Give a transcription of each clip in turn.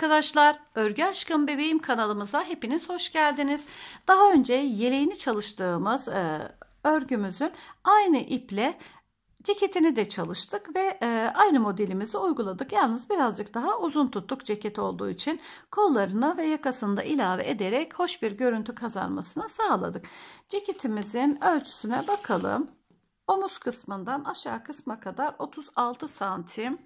arkadaşlar, Örgü Aşkım Bebeğim kanalımıza hepiniz hoş geldiniz. Daha önce yeleğini çalıştığımız e, örgümüzün aynı iple ceketini de çalıştık ve e, aynı modelimizi uyguladık. Yalnız birazcık daha uzun tuttuk ceket olduğu için kollarına ve yakasında ilave ederek hoş bir görüntü kazanmasına sağladık. Ceketimizin ölçüsüne bakalım. Omuz kısmından aşağı kısma kadar 36 santim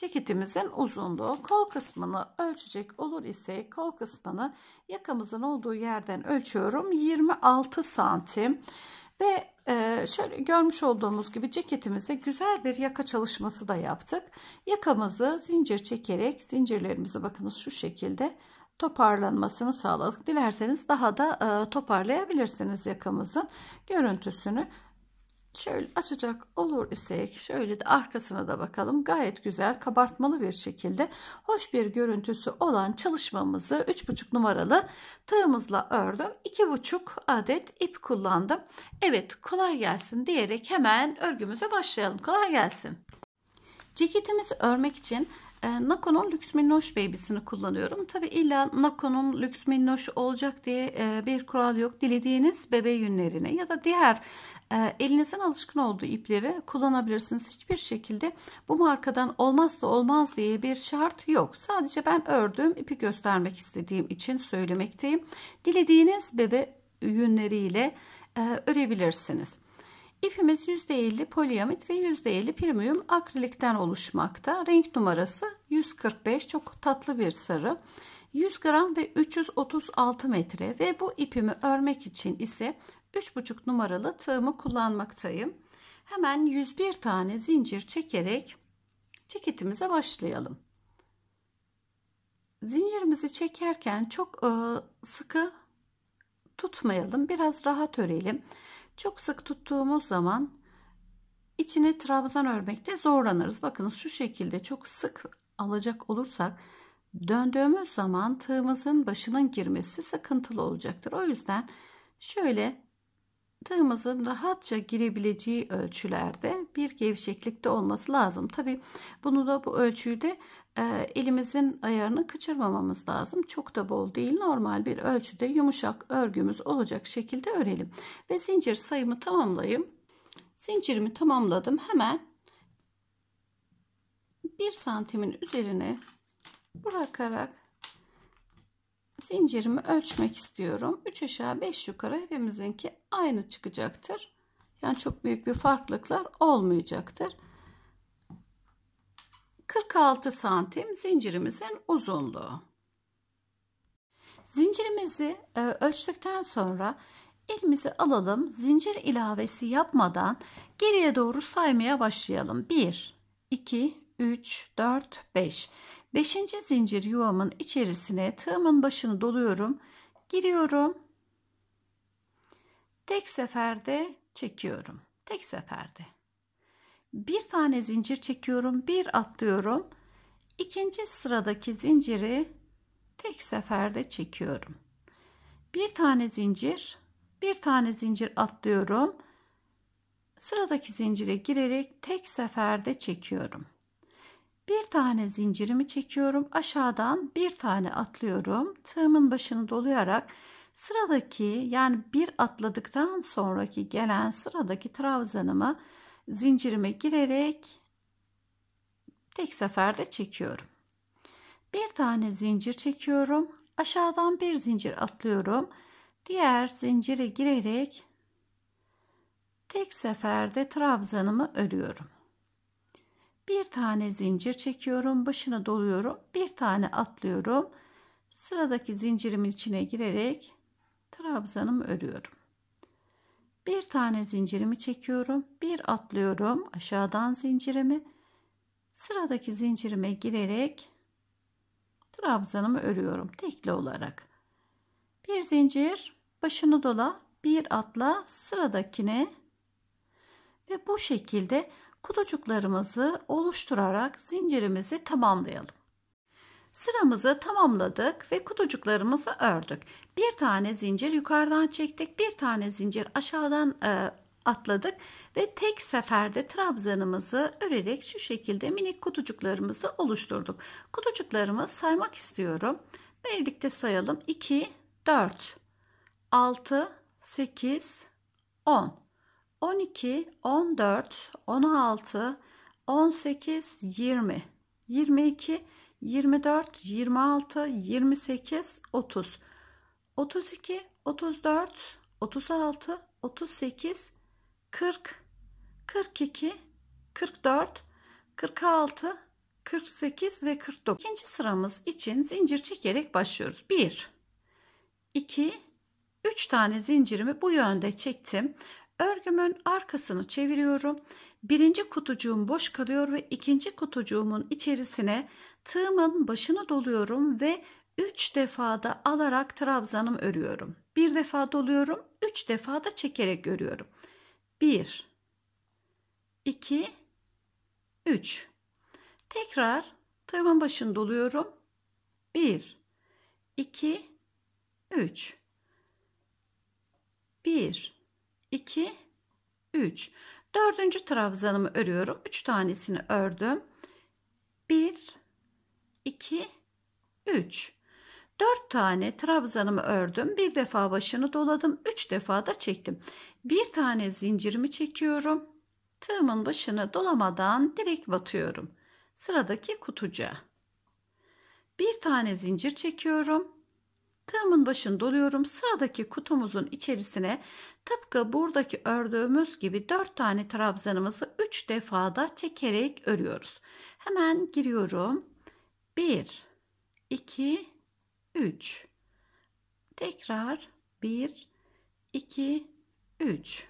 ceketimizin uzunluğu kol kısmını ölçecek olur ise kol kısmını yakamızın olduğu yerden ölçüyorum 26 santim ve e, şöyle görmüş olduğumuz gibi ceketimize güzel bir yaka çalışması da yaptık yakamızı zincir çekerek zincirlerimizi bakınız şu şekilde toparlanmasını sağladık dilerseniz daha da e, toparlayabilirsiniz yakamızın görüntüsünü şöyle açacak olur isek şöyle de arkasına da bakalım gayet güzel kabartmalı bir şekilde hoş bir görüntüsü olan çalışmamızı 3,5 numaralı tığımızla ördüm 2,5 adet ip kullandım Evet kolay gelsin diyerek hemen örgümüze başlayalım kolay gelsin ceketimizi örmek için e, Nako'nun Lüks Minnoş Baby'sini kullanıyorum. Tabi illa Nako'nun Lüks Minnoş olacak diye e, bir kural yok. Dilediğiniz bebe yünlerine ya da diğer ee, elinizin alışkın olduğu ipleri kullanabilirsiniz. Hiçbir şekilde bu markadan olmazsa olmaz diye bir şart yok. Sadece ben ördüğüm ipi göstermek istediğim için söylemekteyim. Dilediğiniz bebe yünleriyle e, örebilirsiniz. İpimiz %50 poliyamit ve %50 premium akrilikten oluşmakta. Renk numarası 145 çok tatlı bir sarı. 100 gram ve 336 metre ve bu ipimi örmek için ise 3,5 numaralı tığımı kullanmaktayım. Hemen 101 tane zincir çekerek ceketimize başlayalım. Zincirimizi çekerken çok e, sıkı tutmayalım. Biraz rahat örelim. Çok sık tuttuğumuz zaman içine trabzan örmekte zorlanırız. Bakınız şu şekilde çok sık alacak olursak döndüğümüz zaman tığımızın başının girmesi sıkıntılı olacaktır. O yüzden şöyle tığımızın rahatça girebileceği ölçülerde bir gevşeklikte olması lazım. Tabi bunu da bu ölçüyü de e, elimizin ayarını kaçırmamamız lazım. Çok da bol değil normal bir ölçüde yumuşak örgümüz olacak şekilde örelim. Ve zincir sayımı tamamlayayım. Zincirimi tamamladım. Hemen 1 santimin üzerine bırakarak zincirimi ölçmek istiyorum. 3 aşağı 5 yukarı hepimizinki aynı çıkacaktır. Yani çok büyük bir farklılıklar olmayacaktır. 46 santim zincirimizin uzunluğu. Zincirimizi e, ölçtükten sonra elimizi alalım. Zincir ilavesi yapmadan geriye doğru saymaya başlayalım. 1, 2, 3, 4, 5. Beşinci zincir yuvamın içerisine tığımın başını doluyorum. Giriyorum. Tek seferde çekiyorum. Tek seferde. Bir tane zincir çekiyorum. Bir atlıyorum. İkinci sıradaki zinciri tek seferde çekiyorum. Bir tane zincir, bir tane zincir atlıyorum. Sıradaki zincire girerek tek seferde çekiyorum. Bir tane zincirimi çekiyorum. Aşağıdan bir tane atlıyorum. Tığımın başını dolayarak sıradaki yani bir atladıktan sonraki gelen sıradaki trabzanımı zincirime girerek tek seferde çekiyorum. Bir tane zincir çekiyorum. Aşağıdan bir zincir atlıyorum. Diğer zincire girerek tek seferde trabzanımı örüyorum. Bir tane zincir çekiyorum. Başına doluyorum. Bir tane atlıyorum. Sıradaki zincirimin içine girerek trabzanımı örüyorum. Bir tane zincirimi çekiyorum. Bir atlıyorum. Aşağıdan zincirimi. Sıradaki zincirime girerek trabzanımı örüyorum. Tekli olarak. Bir zincir başını dola. Bir atla sıradakine ve bu şekilde kutucuklarımızı oluşturarak zincirimizi tamamlayalım. Sıramızı tamamladık ve kutucuklarımızı ördük. Bir tane zincir yukarıdan çektik, bir tane zincir aşağıdan e, atladık ve tek seferde trabzanımızı örerek şu şekilde minik kutucuklarımızı oluşturduk. Kutucuklarımı saymak istiyorum. Birlikte sayalım. 2, 4, 6, 8, 10. 12, 14, 16, 18, 20, 22, 24, 26, 28, 30, 32, 34, 36, 38, 40, 42, 44, 46, 48 ve 49. İkinci sıramız için zincir çekerek başlıyoruz. 1, 2, 3 tane zincirimi bu yönde çektim. Örgümün arkasını çeviriyorum. Birinci kutucuğum boş kalıyor ve ikinci kutucuğumun içerisine tığımın başını doluyorum ve 3 defada alarak trabzanım örüyorum. Bir defa doluyorum, 3 defada çekerek örüyorum. 1 2 3 Tekrar tığımın başını doluyorum. 1 2 3 1 2, 3. Dördüncü trabzanımı örüyorum. 3 tanesini ördüm. 1, 2, 3. 4 tane trabzanımı ördüm. Bir defa başını doladım. 3 defa da çektim. Bir tane zincirimi çekiyorum. Tığımın başını dolamadan direkt batıyorum. Sıradaki kutucuğa. Bir tane zincir çekiyorum. Tığımın başını doluyorum. Sıradaki kutumuzun içerisine tıpkı buradaki ördüğümüz gibi 4 tane trabzanımızı 3 defada çekerek örüyoruz. Hemen giriyorum. 1 2 3 Tekrar 1 2 3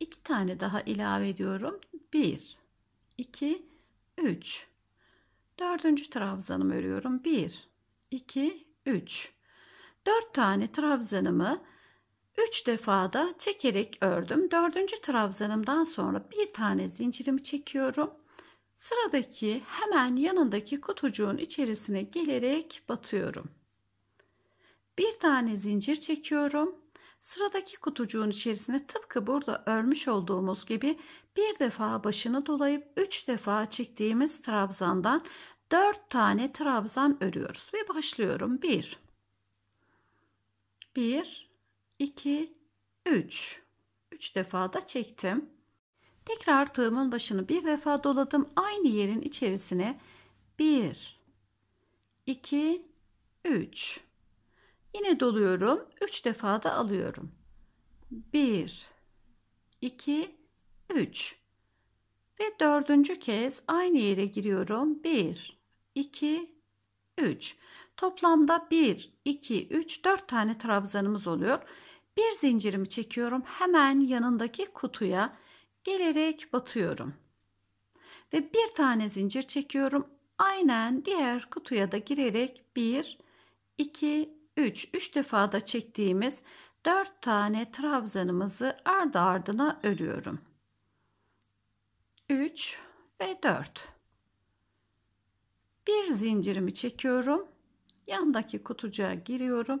2 tane daha ilave ediyorum. 1 2 3 Dördüncü trabzanımı örüyorum. 1, 2, 3. 4 tane trabzanımı 3 defada çekerek ördüm. Dördüncü trabzanımdan sonra bir tane zincirimi çekiyorum. Sıradaki hemen yanındaki kutucuğun içerisine gelerek batıyorum. Bir tane zincir çekiyorum. Sıradaki kutucuğun içerisine tıpkı burada örmüş olduğumuz gibi bir defa başını dolayıp üç defa çektiğimiz trabzandan dört tane trabzan örüyoruz ve başlıyorum. Bir, bir, iki, üç. Üç defa da çektim. Tekrar tığımın başını bir defa doladım. Aynı yerin içerisine bir, iki, üç. Yine doluyorum. 3 defa da alıyorum. 1 2 3 ve dördüncü kez aynı yere giriyorum. 1 2 3 Toplamda 1 2 3 4 tane trabzanımız oluyor. Bir zincirimi çekiyorum. Hemen yanındaki kutuya gelerek batıyorum. Ve bir tane zincir çekiyorum. Aynen diğer kutuya da girerek 1 2 3. 3 defada çektiğimiz 4 tane trabzanımızı ardı ardına örüyorum. 3 ve 4. Bir zincirimi çekiyorum. Yandaki kutucuğa giriyorum.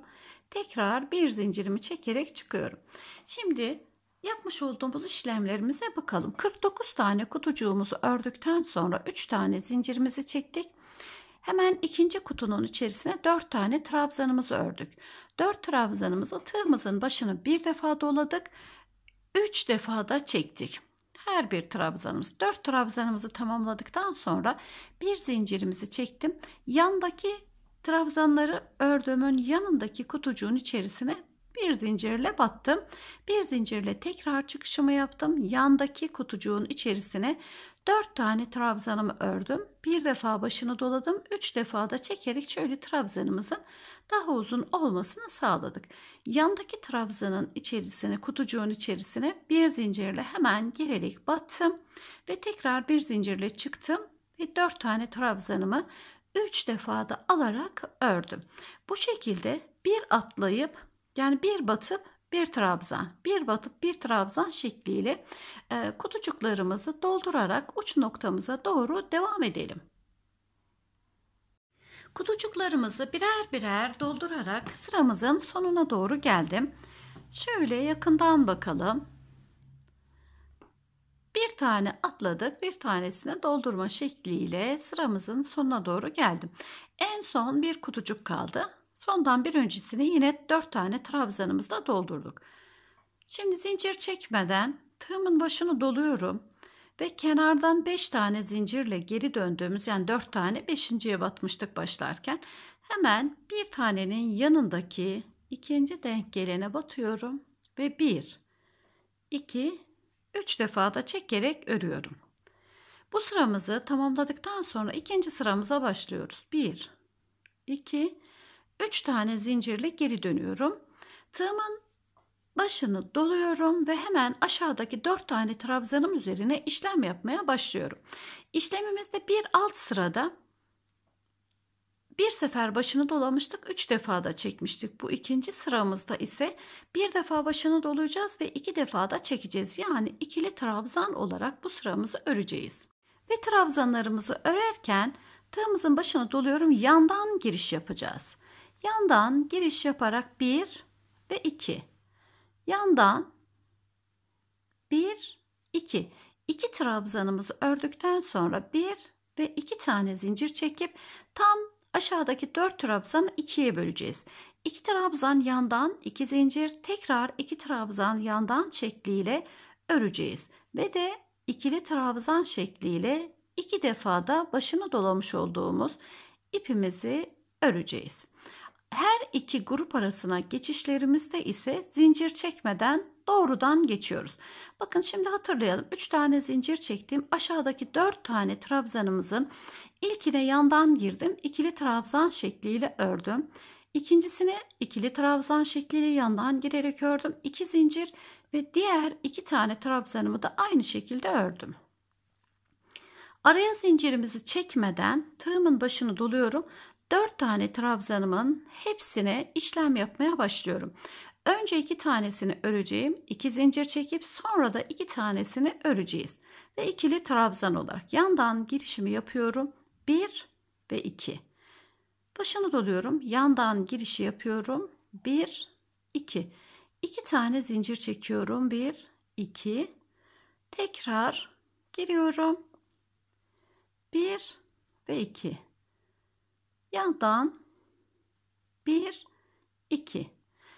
Tekrar bir zincirimi çekerek çıkıyorum. Şimdi yapmış olduğumuz işlemlerimize bakalım. 49 tane kutucuğumuzu ördükten sonra 3 tane zincirimizi çektik. Hemen ikinci kutunun içerisine dört tane trabzanımızı ördük. Dört trabzanımızı tığımızın başını bir defa doladık. üç defa da çektik. Her bir trabzanımız dört trabzanımızı tamamladıktan sonra bir zincirimizi çektim. Yandaki trabzanları ördüğümün yanındaki kutucuğun içerisine bir zincirle battım. Bir zincirle tekrar çıkışımı yaptım. Yandaki kutucuğun içerisine 4 tane trabzanımı ördüm. Bir defa başını doladım. 3 defa da çekerek şöyle trabzanımızın daha uzun olmasını sağladık. Yandaki trabzanın içerisine, kutucuğun içerisine bir zincirle hemen girerek battım. Ve tekrar bir zincirle çıktım. Ve 4 tane trabzanımı 3 defa da alarak ördüm. Bu şekilde bir atlayıp yani bir batıp bir trabzan, bir batıp bir trabzan şekliyle e, kutucuklarımızı doldurarak uç noktamıza doğru devam edelim. Kutucuklarımızı birer birer doldurarak sıramızın sonuna doğru geldim. Şöyle yakından bakalım. Bir tane atladık, bir tanesini doldurma şekliyle sıramızın sonuna doğru geldim. En son bir kutucuk kaldı. Sondan bir öncesini yine 4 tane trabzanımızla doldurduk. Şimdi zincir çekmeden tığımın başını doluyorum ve kenardan 5 tane zincirle geri döndüğümüz yani 4 tane 5.ye batmıştık başlarken hemen bir tanenin yanındaki ikinci denk gelene batıyorum ve 1 2 3 defa da çekerek örüyorum. Bu sıramızı tamamladıktan sonra ikinci sıramıza başlıyoruz. 1 2 3 tane zincirle geri dönüyorum. Tığımın başını doluyorum ve hemen aşağıdaki 4 tane trabzanım üzerine işlem yapmaya başlıyorum. İşlemimizde bir alt sırada bir sefer başını dolamıştık, 3 defa da çekmiştik. Bu ikinci sıramızda ise bir defa başını dolayacağız ve iki defa da çekeceğiz. Yani ikili trabzan olarak bu sıramızı öreceğiz. Ve trabzanlarımızı örerken tığımızın başını doluyorum, yandan giriş yapacağız. Yandan giriş yaparak 1 ve 2. Yandan 1, 2. 2 trabzanımızı ördükten sonra 1 ve 2 tane zincir çekip tam aşağıdaki 4 trabzanı 2'ye böleceğiz. 2 trabzan yandan 2 zincir tekrar 2 trabzan yandan şekliyle öreceğiz. Ve de ikili trabzan şekliyle 2 defa da başını dolamış olduğumuz ipimizi öreceğiz. Her iki grup arasına geçişlerimizde ise zincir çekmeden doğrudan geçiyoruz. Bakın şimdi hatırlayalım. 3 tane zincir çektim. Aşağıdaki 4 tane trabzanımızın ilkine yandan girdim. ikili trabzan şekliyle ördüm. İkincisini ikili trabzan şekliyle yandan girerek ördüm. 2 zincir ve diğer 2 tane trabzanımı da aynı şekilde ördüm. Araya zincirimizi çekmeden tığımın başını doluyorum 4 tane trabzanımın hepsine işlem yapmaya başlıyorum. Önce 2 tanesini öreceğim. 2 zincir çekip sonra da 2 tanesini öreceğiz. Ve ikili trabzan olarak yandan girişimi yapıyorum. 1 ve 2. Başını doluyorum. Yandan girişi yapıyorum. 1 2. 2 tane zincir çekiyorum. 1 2. Tekrar giriyorum. 1 ve 2 Yandan 1, 2.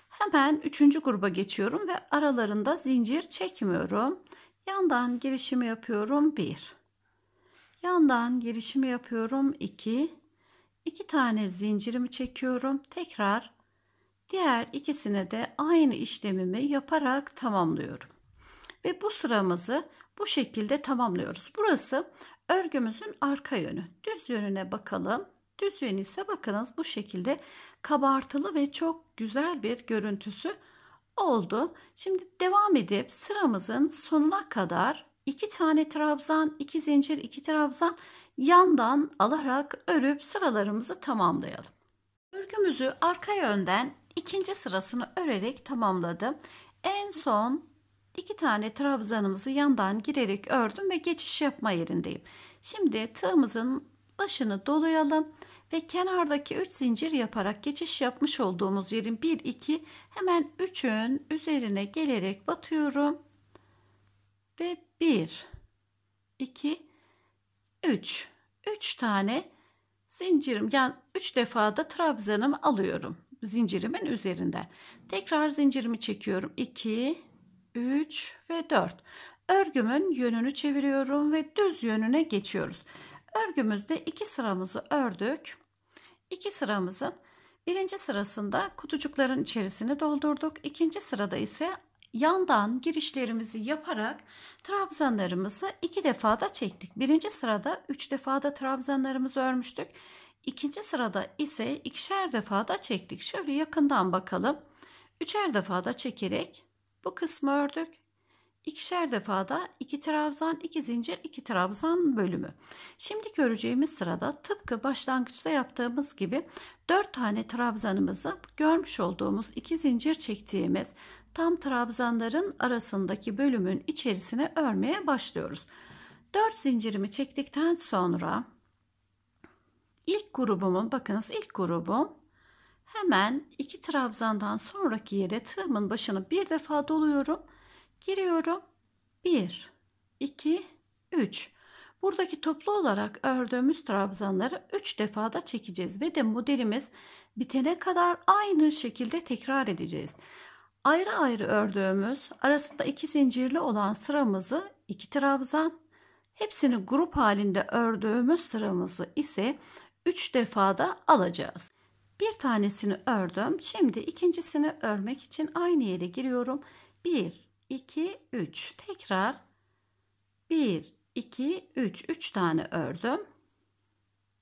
Hemen üçüncü gruba geçiyorum ve aralarında zincir çekmiyorum. Yandan girişimi yapıyorum 1. Yandan girişimi yapıyorum 2. 2 tane zincirimi çekiyorum. Tekrar diğer ikisine de aynı işlemimi yaparak tamamlıyorum. Ve bu sıramızı bu şekilde tamamlıyoruz. Burası örgümüzün arka yönü. Düz yönüne bakalım. Düzüğün ise bakınız bu şekilde kabartılı ve çok güzel bir görüntüsü oldu. Şimdi devam edip sıramızın sonuna kadar iki tane trabzan, iki zincir, iki trabzan yandan alarak örüp sıralarımızı tamamlayalım. Örgümüzü arka yönden ikinci sırasını örerek tamamladım. En son iki tane trabzanımızı yandan girerek ördüm ve geçiş yapma yerindeyim. Şimdi tığımızın başını dolayalım ve kenardaki 3 zincir yaparak geçiş yapmış olduğumuz yerin 1 2 hemen 3'ün üzerine gelerek batıyorum ve 1 2 3 3 tane zincirim yani 3 defa da trabzanımı alıyorum zincirimin üzerinde tekrar zincirimi çekiyorum 2 3 ve 4 örgümün yönünü çeviriyorum ve düz yönüne geçiyoruz örgümüzde iki sıramızı ördük İki sıramızın birinci sırasında kutucukların içerisini doldurduk. İkinci sırada ise yandan girişlerimizi yaparak trabzanlarımızı iki defa da çektik. Birinci sırada üç defada trabzanlarımızı örmüştük. İkinci sırada ise ikişer defada çektik. Şöyle yakından bakalım. Üçer defada çekerek bu kısmı ördük. İkişer defada iki trabzan, iki zincir, iki trabzan bölümü. Şimdi göreceğimiz sırada tıpkı başlangıçta yaptığımız gibi 4 tane trabzanımızı görmüş olduğumuz iki zincir çektiğimiz tam trabzanların arasındaki bölümün içerisine örmeye başlıyoruz. 4 zincirimi çektikten sonra ilk grubumun bakınız ilk grubum hemen iki trabzandan sonraki yere tığımın başını bir defa doluyorum Giriyorum. 1, 2, 3. Buradaki toplu olarak ördüğümüz trabzanları 3 defada çekeceğiz ve de modelimiz bitene kadar aynı şekilde tekrar edeceğiz. Ayrı ayrı ördüğümüz arasında iki zincirli olan sıramızı 2 trabzan, hepsini grup halinde ördüğümüz sıramızı ise 3 defada alacağız. Bir tanesini ördüm. Şimdi ikincisini örmek için aynı yere giriyorum. 1 2, 3. Tekrar 1, 2, 3. 3 tane ördüm.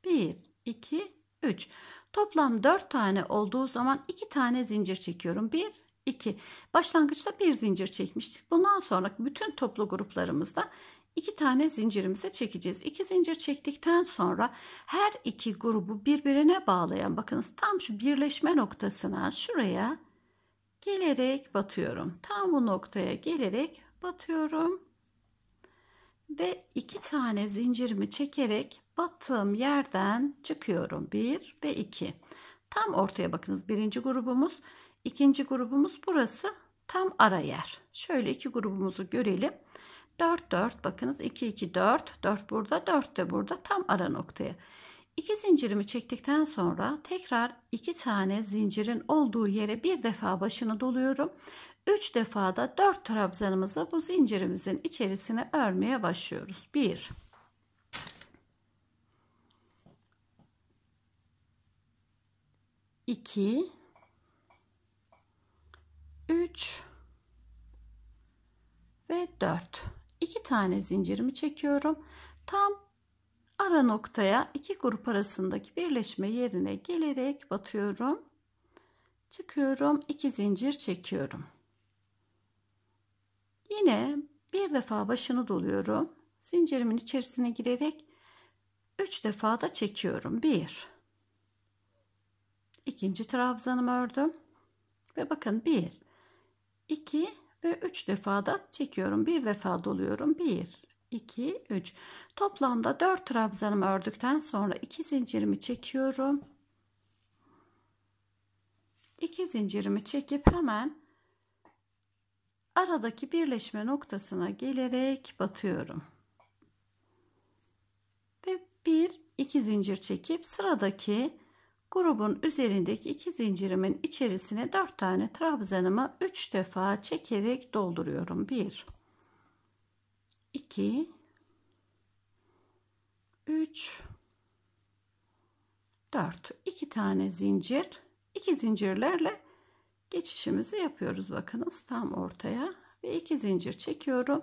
1, 2, 3. Toplam 4 tane olduğu zaman 2 tane zincir çekiyorum. 1, 2. Başlangıçta bir zincir çekmiştik. Bundan sonra bütün toplu gruplarımızda iki tane zincirimizi çekeceğiz. İki zincir çektikten sonra her iki grubu birbirine bağlayan bakınız tam şu birleşme noktasına şuraya gelerek batıyorum. Tam bu noktaya gelerek batıyorum. Ve iki tane zincirimi çekerek battığım yerden çıkıyorum. Bir ve iki. Tam ortaya bakınız birinci grubumuz. ikinci grubumuz burası tam ara yer. Şöyle iki grubumuzu görelim. 4 4 bakınız 2 2 4 4 burada 4 de burada tam ara noktaya. İki zincirimi çektikten sonra tekrar iki tane zincirin olduğu yere bir defa başını doluyorum. Üç defada dört trabzanımızı bu zincirimizin içerisine örmeye başlıyoruz. Bir, 2 üç ve dört. İki tane zincirimi çekiyorum tam ara noktaya iki grup arasındaki birleşme yerine gelerek batıyorum. Çıkıyorum. iki zincir çekiyorum. Yine bir defa başını doluyorum. Zincirimin içerisine girerek 3 defa da çekiyorum. 1 ikinci trabzanımı ördüm. Ve bakın 1 2 ve 3 defa da çekiyorum. Bir defa doluyorum. 1 2, 3. Toplamda 4 trabzanımı ördükten sonra 2 zincirimi çekiyorum. 2 zincirimi çekip hemen aradaki birleşme noktasına gelerek batıyorum. Ve 1, 2 zincir çekip sıradaki grubun üzerindeki 2 zincirimin içerisine 4 tane trabzanımı 3 defa çekerek dolduruyorum. 1, 2 3 4 2 tane zincir iki zincirlerle geçişimizi yapıyoruz bakınız tam ortaya ve iki zincir çekiyorum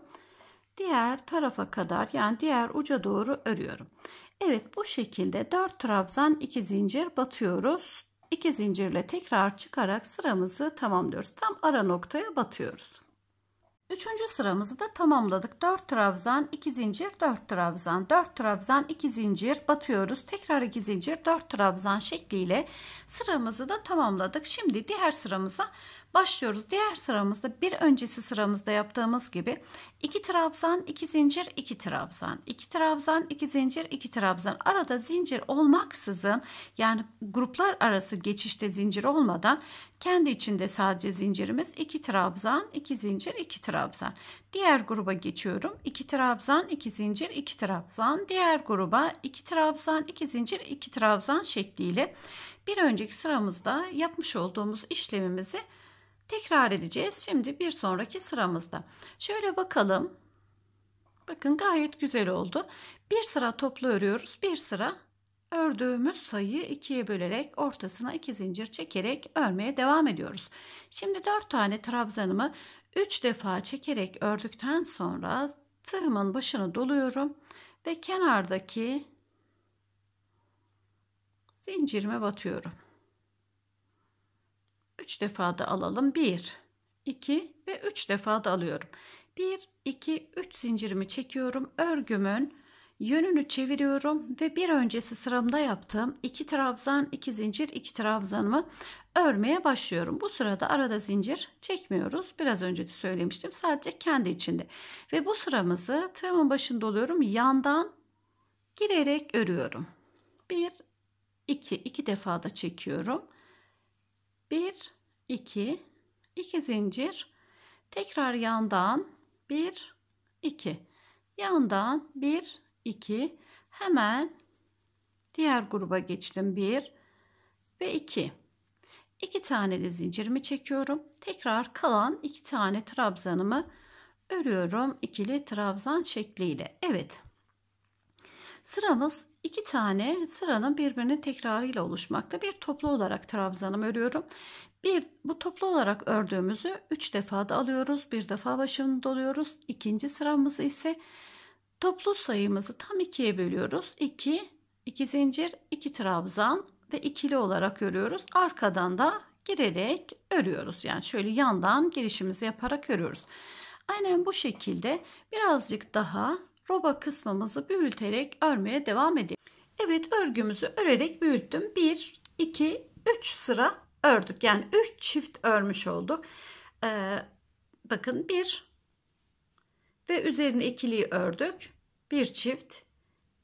diğer tarafa kadar yani diğer uca doğru örüyorum Evet bu şekilde 4 trabzan 2 zincir batıyoruz 2 zincirle tekrar çıkarak sıramızı tamamlıyoruz tam ara noktaya batıyoruz Üçüncü sıramızı da tamamladık. 4 trabzan, 2 zincir, 4 trabzan, 4 trabzan, 2 zincir batıyoruz. Tekrar 2 zincir, 4 trabzan şekliyle sıramızı da tamamladık. Şimdi diğer sıramıza Başlıyoruz. Diğer sıramızda bir öncesi sıramızda yaptığımız gibi 2 trabzan, 2 zincir, 2 trabzan, 2 trabzan, 2 zincir, 2 trabzan. Arada zincir olmaksızın yani gruplar arası geçişte zincir olmadan kendi içinde sadece zincirimiz 2 trabzan, 2 zincir, 2 trabzan. Diğer gruba geçiyorum. 2 trabzan, 2 zincir, 2 trabzan. Diğer gruba 2 trabzan, 2 zincir, 2 trabzan şekliyle bir önceki sıramızda yapmış olduğumuz işlemimizi tekrar edeceğiz. Şimdi bir sonraki sıramızda. Şöyle bakalım. Bakın gayet güzel oldu. Bir sıra toplu örüyoruz. Bir sıra ördüğümüz sayıyı ikiye bölerek ortasına iki zincir çekerek örmeye devam ediyoruz. Şimdi dört tane trabzanımı üç defa çekerek ördükten sonra tığımın başını doluyorum ve kenardaki zincirime batıyorum. 3 defa da alalım. 1, 2 ve 3 defa da alıyorum. 1, 2, 3 zincirimi çekiyorum. Örgümün yönünü çeviriyorum ve bir öncesi sıramda yaptığım 2 trabzan, 2 zincir, 2 trabzanımı örmeye başlıyorum. Bu sırada arada zincir çekmiyoruz. Biraz önce de söylemiştim. Sadece kendi içinde. Ve bu sıramızı tığımın başında oluyorum. Yandan girerek örüyorum. 1 2 2 defa da çekiyorum. 1 2 2 zincir tekrar yandan 1 2 yandan 1 2 hemen diğer gruba geçtim 1 ve 2 2 tane de zincirimi çekiyorum tekrar kalan 2 tane trabzanımı örüyorum ikili trabzan şekliyle Evet sıramız İki tane sıranın birbirinin tekrarıyla oluşmakta. Bir toplu olarak trabzanım örüyorum. Bir bu toplu olarak ördüğümüzü 3 defa da alıyoruz. Bir defa başını doluyoruz. İkinci sıramızı ise toplu sayımızı tam ikiye bölüyoruz. 2 2 zincir, 2 trabzan ve ikili olarak örüyoruz. Arkadan da girerek örüyoruz. Yani şöyle yandan girişimizi yaparak örüyoruz. Aynen bu şekilde birazcık daha roba kısmımızı büyüterek örmeye devam edelim. Evet örgümüzü örerek büyüttüm. 1, 2, 3 sıra ördük. Yani 3 çift örmüş olduk. Ee, bakın 1 ve üzerine ikiliyi ördük. 1 çift.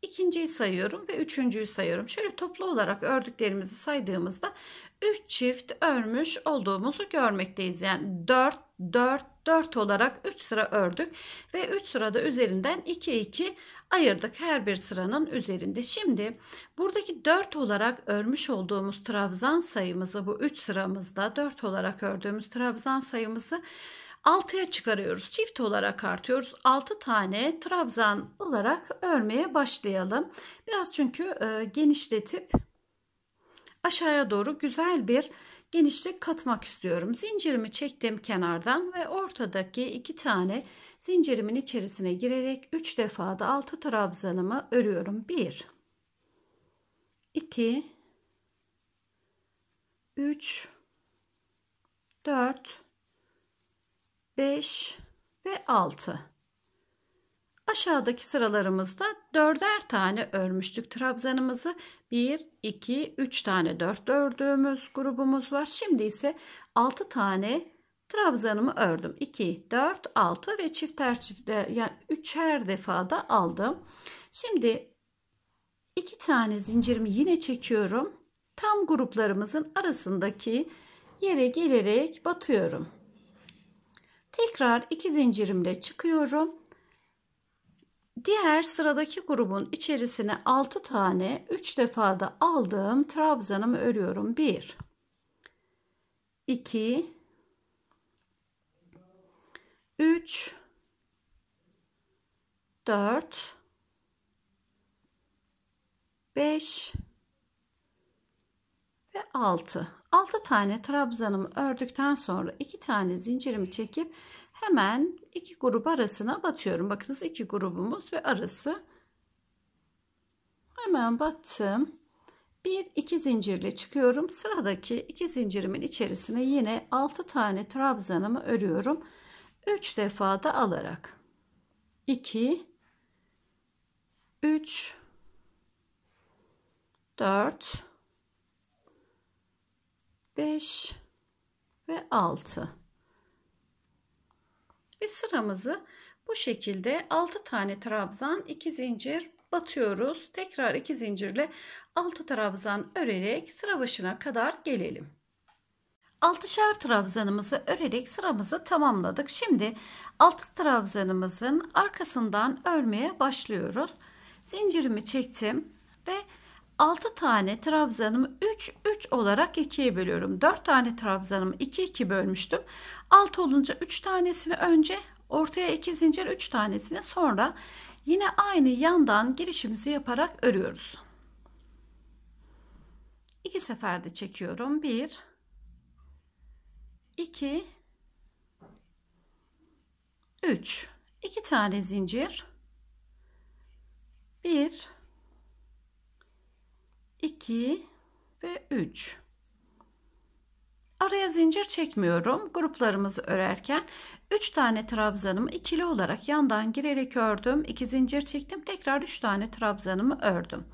İkinciyi sayıyorum ve üçüncüyü sayıyorum. Şöyle toplu olarak ördüklerimizi saydığımızda 3 çift örmüş olduğumuzu görmekteyiz. Yani 4 4 4 olarak 3 sıra ördük ve 3 sırada üzerinden 2 2 ayırdık her bir sıranın üzerinde. Şimdi buradaki 4 olarak örmüş olduğumuz trabzan sayımızı bu 3 sıramızda 4 olarak ördüğümüz trabzan sayımızı 6'ya çıkarıyoruz. Çift olarak artıyoruz. 6 tane trabzan olarak örmeye başlayalım. Biraz çünkü e, genişletip aşağıya doğru güzel bir genişlik katmak istiyorum. Zincirimi çektim kenardan ve ortadaki iki tane zincirimin içerisine girerek 3 defa da altı trabzanımı örüyorum. 1 2 3 4 5 ve 6 aşağıdaki sıralarımızda dörder tane örmüştük trabzanımızı 1, 2, 3 tane 4 ördüğümüz grubumuz var. Şimdi ise 6 tane trabzanımı ördüm. 2, 4, 6 ve çifter çifte yani üçer defada aldım. Şimdi 2 tane zincirimi yine çekiyorum. Tam gruplarımızın arasındaki yere gelerek batıyorum. Tekrar 2 zincirimle çıkıyorum. Diğer sıradaki grubun içerisine 6 tane 3 defada aldığım trabzanımı örüyorum. 1 2 3 4 5 ve 6 6 tane trabzanımı ördükten sonra 2 tane zincirimi çekip Hemen iki grup arasına batıyorum. Bakınız iki grubumuz ve arası. Hemen battım. Bir iki zincirle çıkıyorum. Sıradaki iki zincirimin içerisine yine altı tane trabzanımı örüyorum. Üç defa da alarak. İki, üç, dört, beş ve altı ve sıramızı bu şekilde 6 tane trabzan 2 zincir batıyoruz. Tekrar 2 zincirle 6 trabzan örerek sıra başına kadar gelelim. 6'şar trabzanımızı örerek sıramızı tamamladık. Şimdi 6 trabzanımızın arkasından örmeye başlıyoruz. Zincirimi çektim ve 6 tane trabzanımı 3 3 olarak ikiye bölüyorum. 4 tane trabzanımı 2 2 bölmüştüm. 6 olunca 3 tanesini önce ortaya 2 zincir 3 tanesini sonra yine aynı yandan girişimizi yaparak örüyoruz. 2 seferde çekiyorum. 1 2 3 2 tane zincir 1 2 ve 3. Araya zincir çekmiyorum. Gruplarımızı örerken 3 tane trabzanımı ikili olarak yandan girerek ördüm. 2 zincir çektim. Tekrar 3 tane trabzanımı ördüm.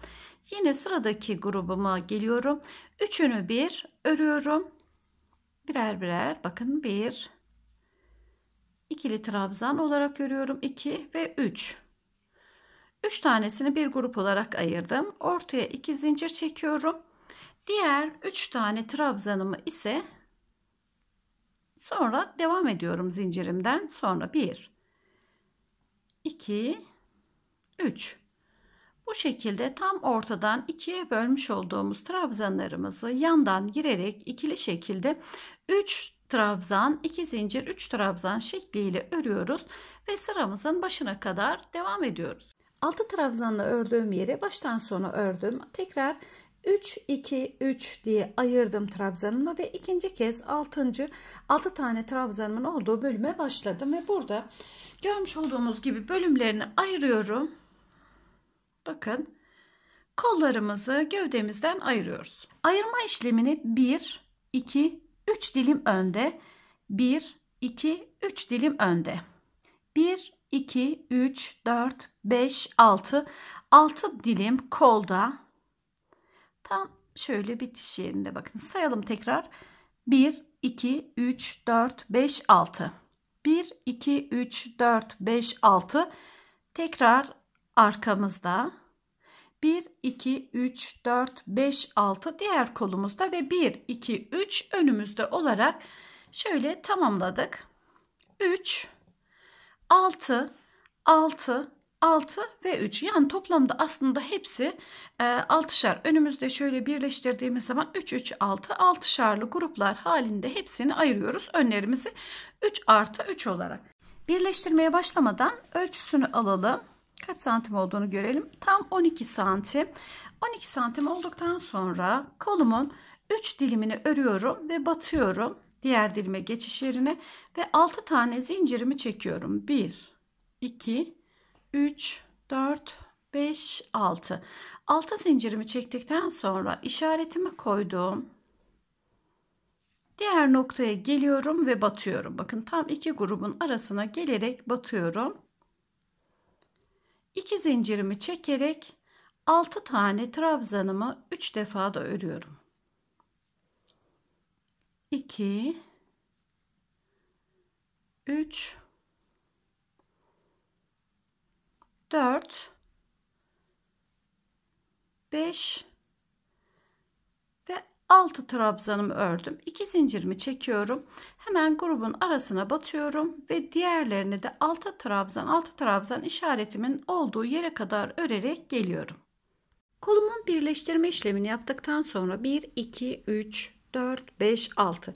Yine sıradaki grubuma geliyorum. Üçünü bir örüyorum. Birer birer bakın bir ikili trabzan olarak örüyorum. 2 ve 3. 3 tanesini bir grup olarak ayırdım. Ortaya 2 zincir çekiyorum. Diğer 3 tane trabzanımı ise sonra devam ediyorum zincirimden. Sonra 1 2 3 bu şekilde tam ortadan ikiye bölmüş olduğumuz trabzanlarımızı yandan girerek ikili şekilde 3 trabzan, 2 zincir, 3 trabzan şekliyle örüyoruz ve sıramızın başına kadar devam ediyoruz altı trabzanla ördüğüm yeri baştan sona ördüm. Tekrar 3 2 3 diye ayırdım trabzanımı ve ikinci kez altıncı altı tane trabzanımın olduğu bölüme başladım ve burada görmüş olduğumuz gibi bölümlerini ayırıyorum. Bakın kollarımızı gövdemizden ayırıyoruz. Ayırma işlemini 1 2 3 dilim önde 1 2 3 dilim önde 1 2, 3, 4, 5, 6. 6 dilim kolda. Tam şöyle bitiş yerinde bakın. Sayalım tekrar. 1, 2, 3, 4, 5, 6. 1, 2, 3, 4, 5, 6. Tekrar arkamızda. 1, 2, 3, 4, 5, 6 diğer kolumuzda ve 1, 2, 3 önümüzde olarak şöyle tamamladık. 3, 6, 6, 6 ve 3. Yani toplamda aslında hepsi e, Önümüzde şöyle birleştirdiğimiz zaman 3, 3, 6, 6'şarlı gruplar halinde hepsini ayırıyoruz. Önlerimizi 3 artı 3 olarak. Birleştirmeye başlamadan ölçüsünü alalım. Kaç santim olduğunu görelim. Tam 12 santim. 12 santim olduktan sonra kolumun 3 dilimini örüyorum ve batıyorum diğer dilime geçiş yerine ve 6 tane zincirimi çekiyorum. 1 2 3 4 5 6. 6 zincirimi çektikten sonra işaretimi koyduğum diğer noktaya geliyorum ve batıyorum. Bakın tam iki grubun arasına gelerek batıyorum. 2 zincirimi çekerek 6 tane trabzanımı 3 defa da örüyorum. 2 3 4 5 ve 6 trabzanımı ördüm. 2 zincirimi çekiyorum. Hemen grubun arasına batıyorum ve diğerlerini de 6 trabzan 6 trabzan işaretimin olduğu yere kadar örerek geliyorum. Kolumun birleştirme işlemini yaptıktan sonra 1 2 3 4, 5, 6.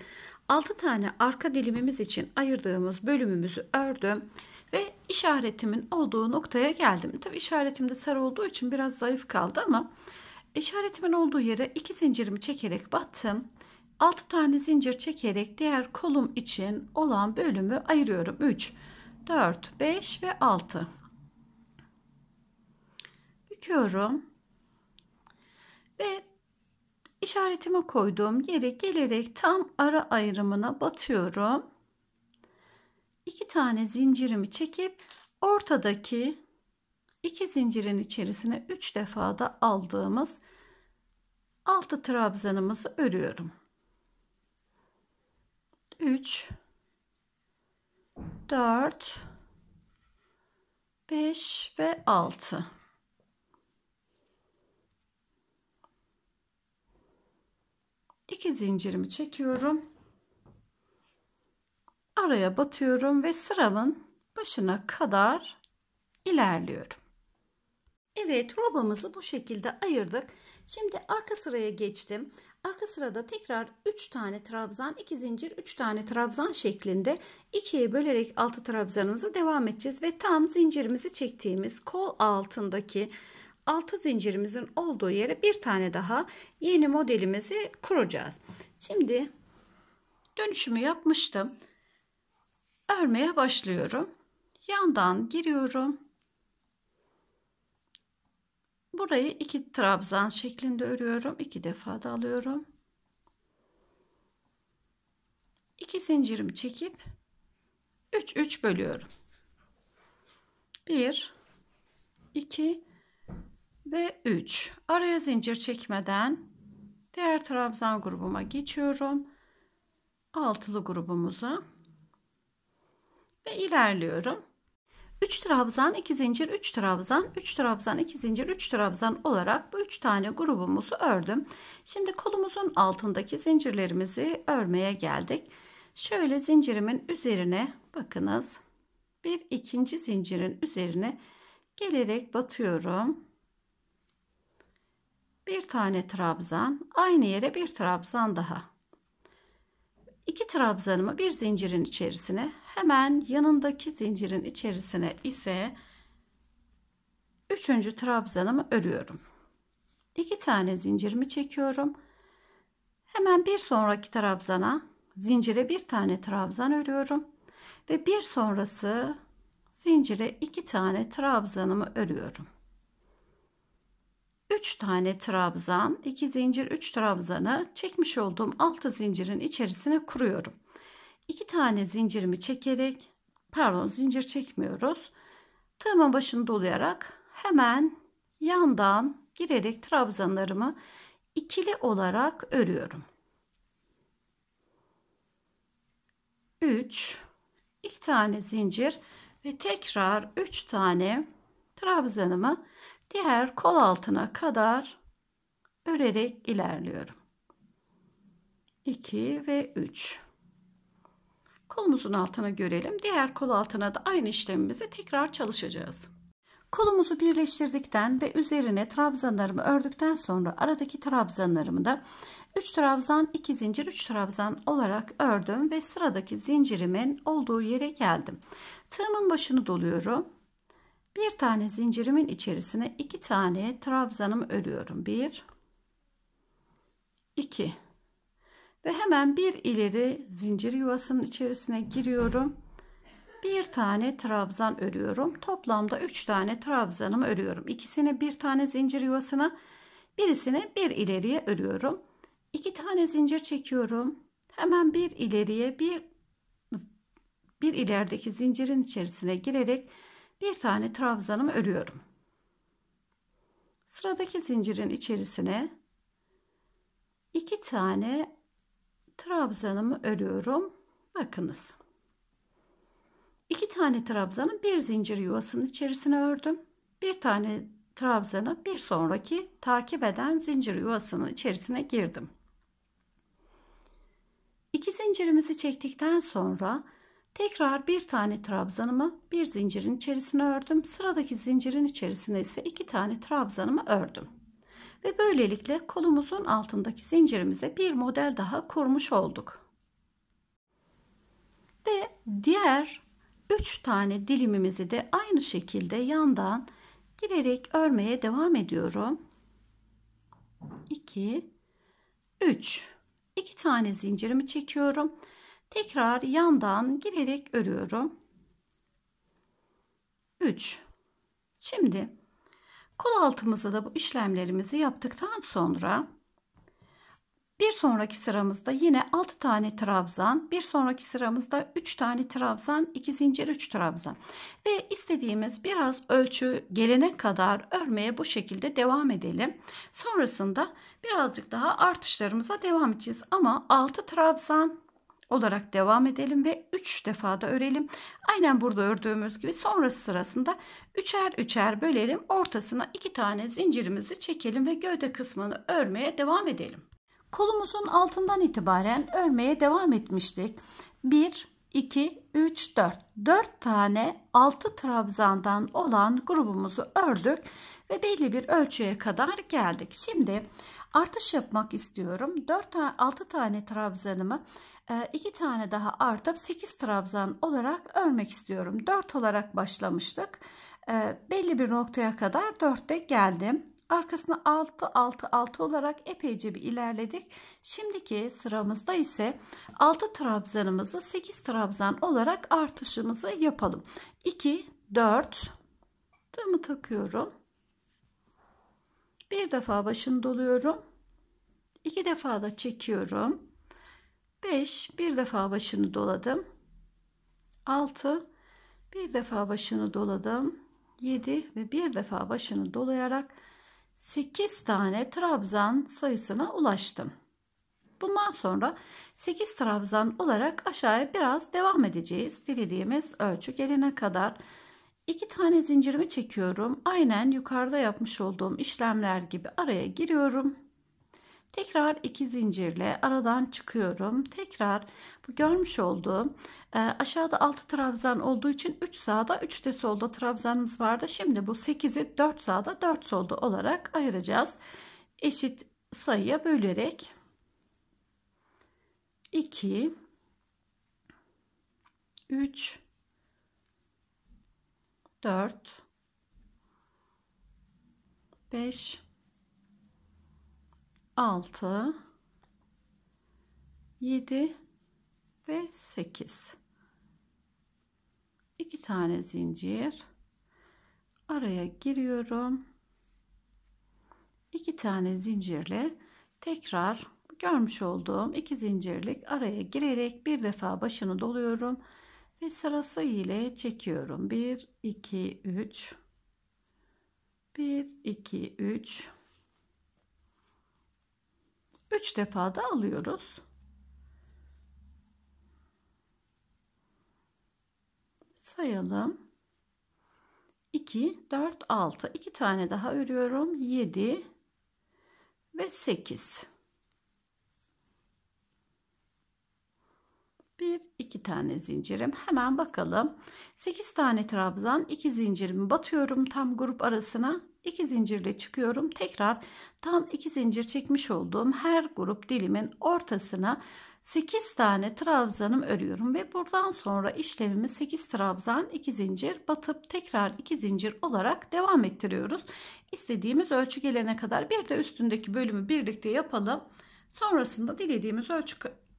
6 tane arka dilimimiz için ayırdığımız bölümümüzü ördüm ve işaretimin olduğu noktaya geldim. Tabi işaretim de sarı olduğu için biraz zayıf kaldı ama işaretimin olduğu yere 2 zincirimi çekerek battım. 6 tane zincir çekerek diğer kolum için olan bölümü ayırıyorum. 3, 4, 5 ve 6. Büküyorum. Ve İşaretimi koyduğum yere gelerek tam ara ayrımına batıyorum. İki tane zincirimi çekip ortadaki iki zincirin içerisine üç defa da aldığımız altı trabzanımızı örüyorum. 3 4 5 ve 6 iki zincirimi çekiyorum. Araya batıyorum ve sıramın başına kadar ilerliyorum. Evet robamızı bu şekilde ayırdık. Şimdi arka sıraya geçtim. Arka sırada tekrar 3 tane trabzan, 2 zincir, 3 tane trabzan şeklinde ikiye bölerek altı trabzanımızı devam edeceğiz ve tam zincirimizi çektiğimiz kol altındaki altı zincirimizin olduğu yere bir tane daha yeni modelimizi kuracağız. Şimdi dönüşümü yapmıştım. Örmeye başlıyorum. Yandan giriyorum. Burayı iki trabzan şeklinde örüyorum. İki defa da alıyorum. İki zincirimi çekip 3 3 bölüyorum. 1 2 ve 3. Araya zincir çekmeden diğer trabzan grubuma geçiyorum. Altılı grubumuza ve ilerliyorum. 3 trabzan, 2 zincir, 3 trabzan, 3 trabzan, 2 zincir, 3 trabzan olarak bu 3 tane grubumuzu ördüm. Şimdi kolumuzun altındaki zincirlerimizi örmeye geldik. Şöyle zincirimin üzerine bakınız. Bir ikinci zincirin üzerine gelerek batıyorum bir tane trabzan, aynı yere bir trabzan daha. İki trabzanımı bir zincirin içerisine, hemen yanındaki zincirin içerisine ise üçüncü trabzanımı örüyorum. İki tane zincirimi çekiyorum. Hemen bir sonraki trabzana, zincire bir tane trabzan örüyorum ve bir sonrası zincire iki tane trabzanımı örüyorum. 3 tane trabzan, 2 zincir, 3 trabzanı çekmiş olduğum 6 zincirin içerisine kuruyorum. 2 tane zincirimi çekerek, pardon zincir çekmiyoruz. Tığımın başını dolayarak hemen yandan girerek trabzanlarımı ikili olarak örüyorum. 3 2 tane zincir ve tekrar 3 tane trabzanımı diğer kol altına kadar örerek ilerliyorum. 2 ve 3 kolumuzun altına görelim. Diğer kol altına da aynı işlemimizi tekrar çalışacağız. Kolumuzu birleştirdikten ve üzerine trabzanlarımı ördükten sonra aradaki trabzanlarımı da 3 trabzan 2 zincir 3 trabzan olarak ördüm ve sıradaki zincirimin olduğu yere geldim. Tığımın başını doluyorum. Bir tane zincirimin içerisine iki tane trabzanım örüyorum. Bir, iki ve hemen bir ileri zincir yuvasının içerisine giriyorum. Bir tane trabzan örüyorum. Toplamda üç tane trabzanım örüyorum. İkisini bir tane zincir yuvasına, birisini bir ileriye örüyorum. İki tane zincir çekiyorum. Hemen bir ileriye bir bir ilerideki zincirin içerisine girerek bir tane trabzanımı örüyorum. Sıradaki zincirin içerisine iki tane trabzanımı örüyorum. Bakınız. İki tane trabzanı bir zincir yuvasının içerisine ördüm. Bir tane trabzanı bir sonraki takip eden zincir yuvasının içerisine girdim. İki zincirimizi çektikten sonra Tekrar bir tane trabzanımı bir zincirin içerisine ördüm. Sıradaki zincirin içerisine ise iki tane trabzanımı ördüm. Ve böylelikle kolumuzun altındaki zincirimize bir model daha kurmuş olduk. Ve diğer 3 tane dilimimizi de aynı şekilde yandan girerek örmeye devam ediyorum. 2 3 2 tane zincirimi çekiyorum tekrar yandan girerek örüyorum 3 şimdi kol altımıza da bu işlemlerimizi yaptıktan sonra bir sonraki sıramızda yine 6 tane trabzan, bir sonraki sıramızda 3 tane trabzan, 2 zincir 3 trabzan. Ve istediğimiz biraz ölçü gelene kadar örmeye bu şekilde devam edelim. Sonrasında birazcık daha artışlarımıza devam edeceğiz. Ama 6 trabzan, olarak devam edelim ve 3 defa da örelim. Aynen burada ördüğümüz gibi sonrası sırasında üçer üçer bölelim. Ortasına 2 tane zincirimizi çekelim ve gövde kısmını örmeye devam edelim. Kolumuzun altından itibaren örmeye devam etmiştik. 1 2 3 4. 4 tane 6 trabzandan olan grubumuzu ördük ve belli bir ölçüye kadar geldik. Şimdi artış yapmak istiyorum. 4 6 tane trabzanımı 2 ee, tane daha artıp 8 trabzan olarak örmek istiyorum. 4 olarak başlamıştık. Ee, belli bir noktaya kadar 4'te geldim. Arkasına 6 6 6 olarak epeyce bir ilerledik. Şimdiki sıramızda ise 6 trabzanımızı 8 trabzan olarak artışımızı yapalım. 2 4 tığımı takıyorum. Bir defa başını doluyorum. iki defa da çekiyorum. 5 bir defa başını doladım. 6 bir defa başını doladım. 7 ve bir defa başını dolayarak 8 tane trabzan sayısına ulaştım. Bundan sonra 8 trabzan olarak aşağıya biraz devam edeceğiz. Dilediğimiz ölçü gelene kadar 2 tane zincirimi çekiyorum. Aynen yukarıda yapmış olduğum işlemler gibi araya giriyorum Tekrar iki zincirle aradan çıkıyorum. Tekrar bu görmüş olduğum e, aşağıda 6 trabzan olduğu için 3 sağda 3 de solda trabzanımız vardı. Şimdi bu 8'i 4 sağda 4 solda olarak ayıracağız. Eşit sayıya bölerek 2 3 4 5 6 7 ve 8 2 tane zincir araya giriyorum 2 tane zincirle tekrar görmüş olduğum iki zincirlik araya girerek bir defa başını doluyorum ve sırası ile çekiyorum 1 2 3 1 2 3 3 defa da alıyoruz. Sayalım. 2, 4, 6. 2 tane daha örüyorum. 7 ve 8. 1, 2 tane zincirim. Hemen bakalım. 8 tane trabzan, 2 zincirimi batıyorum tam grup arasına 2 zincirle çıkıyorum. Tekrar tam 2 zincir çekmiş olduğum her grup dilimin ortasına 8 tane trabzanım örüyorum ve buradan sonra işlemimi 8 trabzan 2 zincir batıp tekrar 2 zincir olarak devam ettiriyoruz. İstediğimiz ölçü gelene kadar bir de üstündeki bölümü birlikte yapalım. Sonrasında dilediğimiz ölçü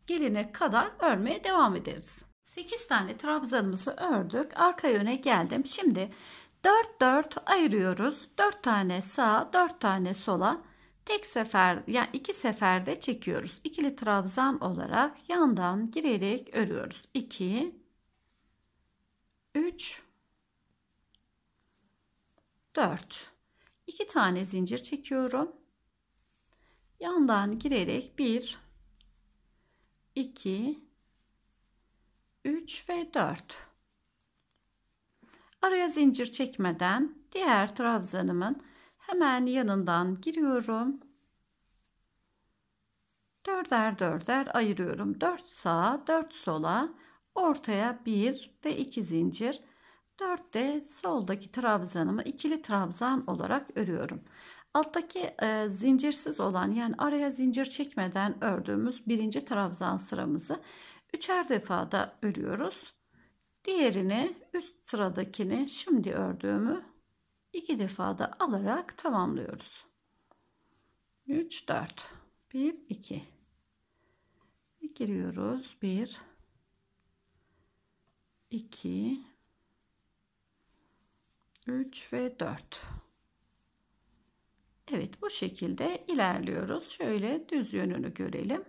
gelene kadar örmeye devam ederiz. 8 tane trabzanımızı ördük. Arka yöne geldim. Şimdi 4 4 ayırıyoruz. 4 tane sağa, 4 tane sola. Tek sefer yani iki seferde çekiyoruz. İkili trabzan olarak yandan girerek örüyoruz. 2 3 4 2 tane zincir çekiyorum. Yandan girerek 1 2 3 ve 4 Araya zincir çekmeden diğer trabzanımın hemen yanından giriyorum. Dörder dörder ayırıyorum. Dört sağa, dört sola, ortaya bir ve iki zincir. Dört de soldaki trabzanımı ikili trabzan olarak örüyorum. Alttaki e, zincirsiz olan yani araya zincir çekmeden ördüğümüz birinci trabzan sıramızı üçer defada örüyoruz. Diğerini üst sıradakini şimdi ördüğümü iki defa da alarak tamamlıyoruz. 3 4 1 2 giriyoruz. 1 2 3 ve 4 Evet bu şekilde ilerliyoruz. Şöyle düz yönünü görelim.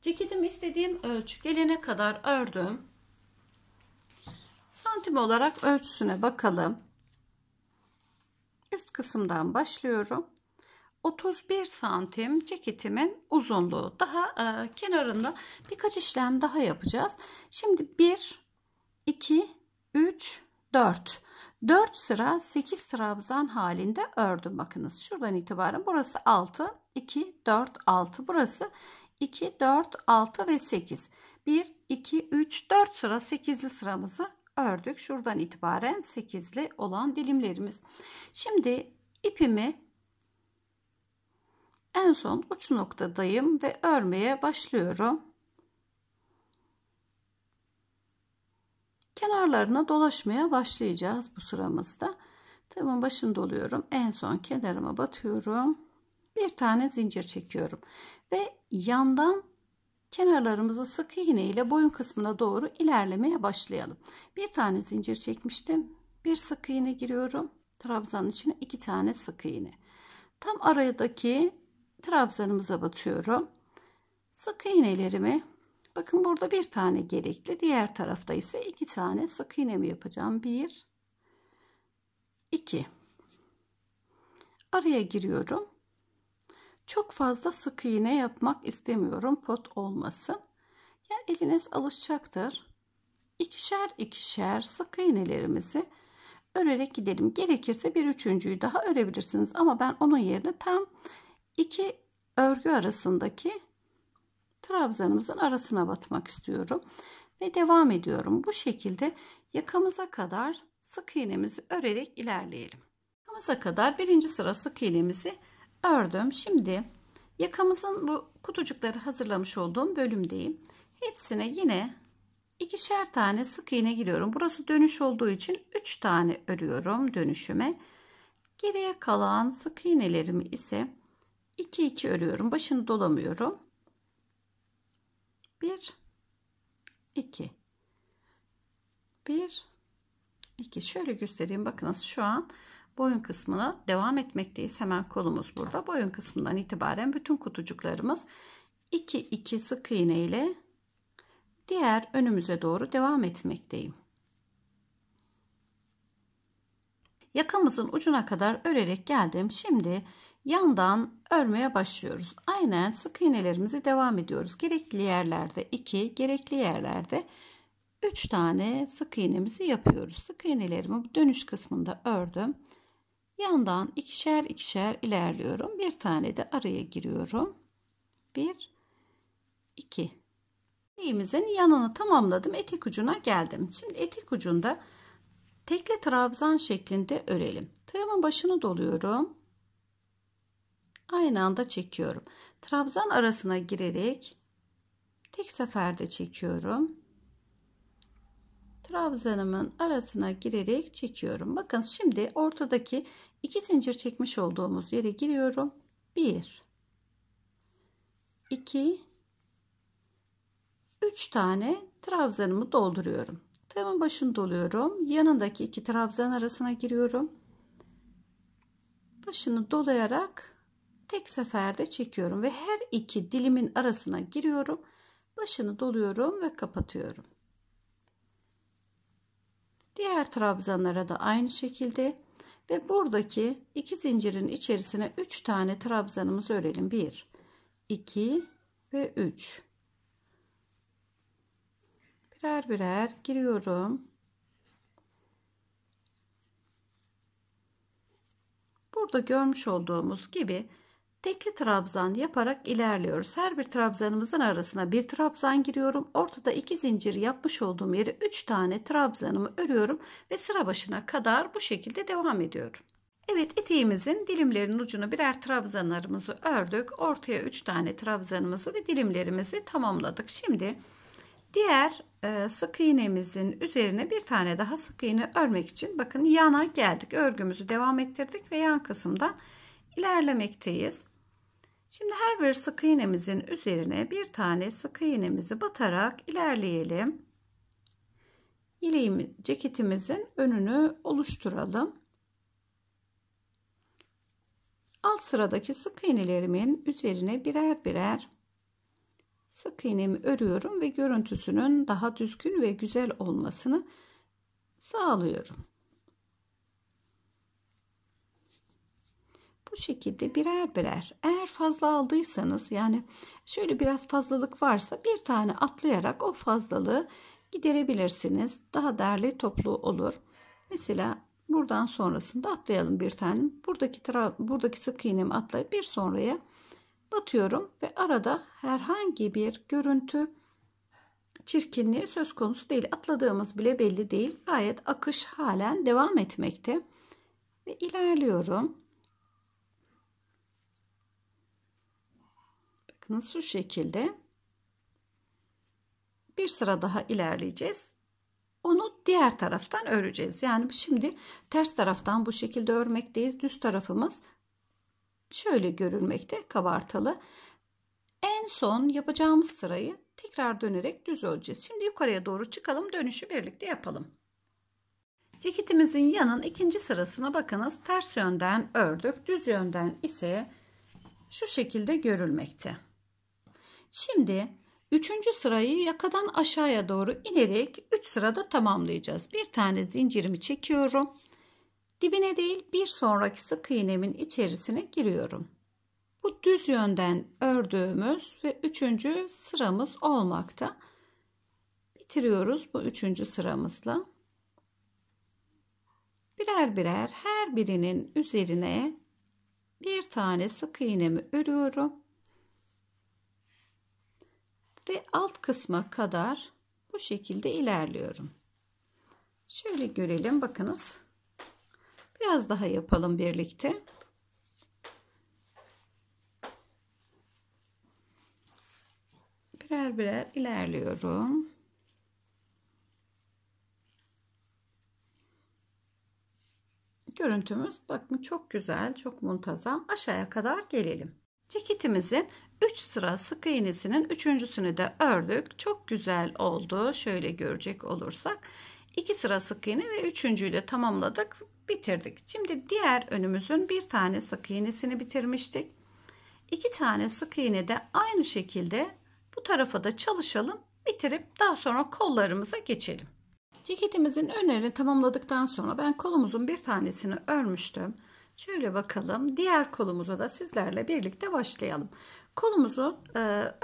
Ceketim istediğim ölçü gelene kadar ördüm. Santim olarak ölçüsüne bakalım. Üst kısımdan başlıyorum. 31 santim ceketimin uzunluğu. Daha e, kenarında birkaç işlem daha yapacağız. Şimdi 1, 2, 3, 4. 4 sıra 8 trabzan halinde ördüm. Bakınız şuradan itibaren burası 6, 2, 4, 6. Burası 2, 4, 6 ve 8. 1, 2, 3, 4 sıra 8'li sıramızı ördük. Şuradan itibaren 8'li olan dilimlerimiz. Şimdi ipimi en son uç noktadayım ve örmeye başlıyorum. Kenarlarına dolaşmaya başlayacağız bu sıramızda. Tığımın başında oluyorum. En son kenarıma batıyorum. Bir tane zincir çekiyorum. Ve yandan kenarlarımızı sık iğne ile boyun kısmına doğru ilerlemeye başlayalım. Bir tane zincir çekmiştim. Bir sık iğne giriyorum. Trabzanın içine iki tane sık iğne. Tam aradaki trabzanımıza batıyorum. Sık iğnelerimi bakın burada bir tane gerekli. Diğer tarafta ise iki tane sık iğnemi yapacağım. Bir, iki. Araya giriyorum. Çok fazla sık iğne yapmak istemiyorum pot olmasın. Yani eliniz alışacaktır. İkişer ikişer sık iğnelerimizi örerek gidelim. Gerekirse bir üçüncüyü daha örebilirsiniz ama ben onun yerine tam iki örgü arasındaki trabzanımızın arasına batmak istiyorum ve devam ediyorum. Bu şekilde yakamıza kadar sık iğnemizi örerek ilerleyelim. Yakamıza kadar birinci sıra sık iğnemizi ördüm. Şimdi yakamızın bu kutucukları hazırlamış olduğum bölümdeyim. Hepsine yine ikişer tane sık iğne giriyorum. Burası dönüş olduğu için 3 tane örüyorum dönüşüme. Geriye kalan sık iğnelerimi ise 2 2 örüyorum. Başını dolamıyorum. 1 2 1 2 şöyle göstereyim. Bakınız şu an boyun kısmına devam etmekteyiz. Hemen kolumuz burada. Boyun kısmından itibaren bütün kutucuklarımız 2-2 sık iğne ile diğer önümüze doğru devam etmekteyim. Yakamızın ucuna kadar örerek geldim. Şimdi yandan örmeye başlıyoruz. Aynen sık iğnelerimizi devam ediyoruz. Gerekli yerlerde 2, gerekli yerlerde 3 tane sık iğnemizi yapıyoruz. Sık iğnelerimi dönüş kısmında ördüm. Yandan ikişer ikişer ilerliyorum. Bir tane de araya giriyorum. Bir, iki. İğimizin yanını tamamladım. Etek ucuna geldim. Şimdi etek ucunda tekli trabzan şeklinde örelim. Tığımın başını doluyorum. Aynı anda çekiyorum. Trabzan arasına girerek tek seferde çekiyorum. Trabzanımın arasına girerek çekiyorum. Bakın şimdi ortadaki 2 zincir çekmiş olduğumuz yere giriyorum. 1 2 3 tane trabzanımı dolduruyorum. Tığımın başını doluyorum. Yanındaki iki trabzan arasına giriyorum. Başını dolayarak tek seferde çekiyorum ve her iki dilimin arasına giriyorum. Başını doluyorum ve kapatıyorum. Diğer trabzanlara da aynı şekilde ve buradaki iki zincirin içerisine 3 tane trabzanımızı örelim. 1, 2 ve 3. Birer birer giriyorum. Burada görmüş olduğumuz gibi tekli trabzan yaparak ilerliyoruz. Her bir trabzanımızın arasına bir trabzan giriyorum. Ortada iki zincir yapmış olduğum yere üç tane trabzanımı örüyorum ve sıra başına kadar bu şekilde devam ediyorum. Evet eteğimizin dilimlerinin ucuna birer trabzanlarımızı ördük. Ortaya üç tane trabzanımızı ve dilimlerimizi tamamladık. Şimdi diğer e, sık iğnemizin üzerine bir tane daha sık iğne örmek için bakın yana geldik. Örgümüzü devam ettirdik ve yan kısımda ilerlemekteyiz. Şimdi her bir sık iğnemizin üzerine bir tane sık iğnemizi batarak ilerleyelim. Yeleğim, ceketimizin önünü oluşturalım. Alt sıradaki sık iğnelerimin üzerine birer birer sık iğnemi örüyorum ve görüntüsünün daha düzgün ve güzel olmasını sağlıyorum. Bu şekilde birer birer eğer fazla aldıysanız yani şöyle biraz fazlalık varsa bir tane atlayarak o fazlalığı giderebilirsiniz. Daha derli toplu olur. Mesela buradan sonrasında atlayalım bir tane. Buradaki buradaki sık iğnemi atlayıp bir sonraya batıyorum ve arada herhangi bir görüntü çirkinliği söz konusu değil. Atladığımız bile belli değil. Gayet akış halen devam etmekte. Ve ilerliyorum. Bakınız şu şekilde bir sıra daha ilerleyeceğiz. Onu diğer taraftan öreceğiz. Yani şimdi ters taraftan bu şekilde örmekteyiz. Düz tarafımız şöyle görülmekte kabartalı. En son yapacağımız sırayı tekrar dönerek düz öreceğiz Şimdi yukarıya doğru çıkalım. Dönüşü birlikte yapalım. Ceketimizin yanın ikinci sırasına bakınız. Ters yönden ördük. Düz yönden ise şu şekilde görülmekte. Şimdi üçüncü sırayı yakadan aşağıya doğru inerek 3 sırada tamamlayacağız. Bir tane zincirimi çekiyorum. Dibine değil bir sonraki sık iğnemin içerisine giriyorum. Bu düz yönden ördüğümüz ve üçüncü sıramız olmakta. Bitiriyoruz bu üçüncü sıramızla. Birer birer her birinin üzerine bir tane sık iğnemi örüyorum ve alt kısma kadar bu şekilde ilerliyorum. Şöyle görelim bakınız. Biraz daha yapalım birlikte. Birer birer ilerliyorum. Görüntümüz bakın çok güzel, çok muntazam. Aşağıya kadar gelelim. Ceketimizin 3 sıra sık iğnesinin üçüncüsünü de ördük. Çok güzel oldu. Şöyle görecek olursak 2 sıra sık iğne ve üçüncüyü de tamamladık. Bitirdik. Şimdi diğer önümüzün bir tane sık iğnesini bitirmiştik. 2 tane sık iğne de aynı şekilde bu tarafa da çalışalım. Bitirip daha sonra kollarımıza geçelim. Ceketimizin önlerini tamamladıktan sonra ben kolumuzun bir tanesini örmüştüm. Şöyle bakalım. Diğer kolumuza da sizlerle birlikte başlayalım. Kolumuzu e,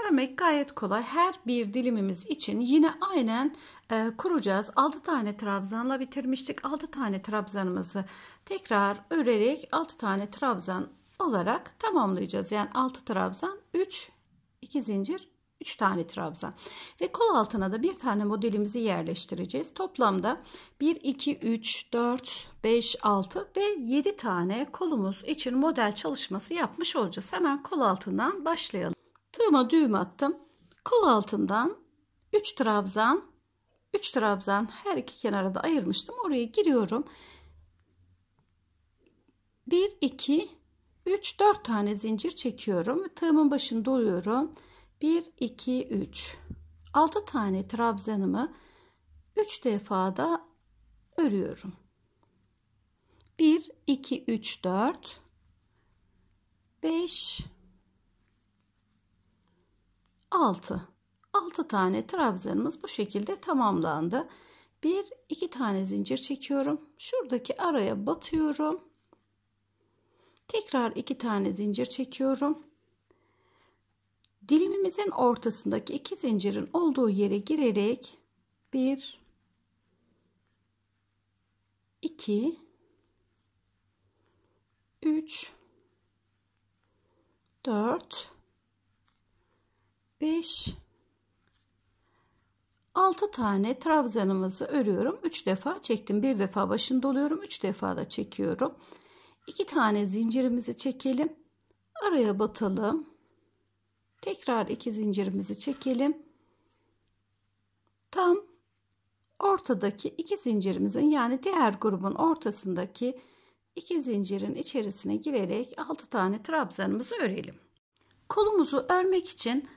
örmek gayet kolay. Her bir dilimimiz için yine aynen e, kuracağız. 6 tane trabzanla bitirmiştik. 6 tane trabzanımızı tekrar örerek 6 tane trabzan olarak tamamlayacağız. Yani 6 trabzan 3 2 zincir 3 tane trabzan ve kol altına da bir tane modelimizi yerleştireceğiz. Toplamda 1, 2, 3, 4, 5, 6 ve 7 tane kolumuz için model çalışması yapmış olacağız. Hemen kol altından başlayalım. Tığıma düğüm attım. Kol altından 3 trabzan 3 trabzan her iki kenara da ayırmıştım. Oraya giriyorum. 1 2 3 4 tane zincir çekiyorum. Tığımın başını doluyorum. 1, 2, 3. 6 tane trabzanımı 3 defa da örüyorum. 1, 2, 3, 4, 5, 6. 6 tane trabzanımız bu şekilde tamamlandı. Bir, iki tane zincir çekiyorum. Şuradaki araya batıyorum. Tekrar iki tane zincir çekiyorum dilimimizin ortasındaki iki zincirin olduğu yere girerek 1 2 3 4 5 6 tane trabzanımızı örüyorum 3 defa çektim bir defa başını doluyorum 3 defa da çekiyorum 2 tane zincirimizi çekelim araya batalım Tekrar iki zincirimizi çekelim. Tam ortadaki iki zincirimizin yani diğer grubun ortasındaki iki zincirin içerisine girerek altı tane trabzanımızı örelim. Kolumuzu örmek için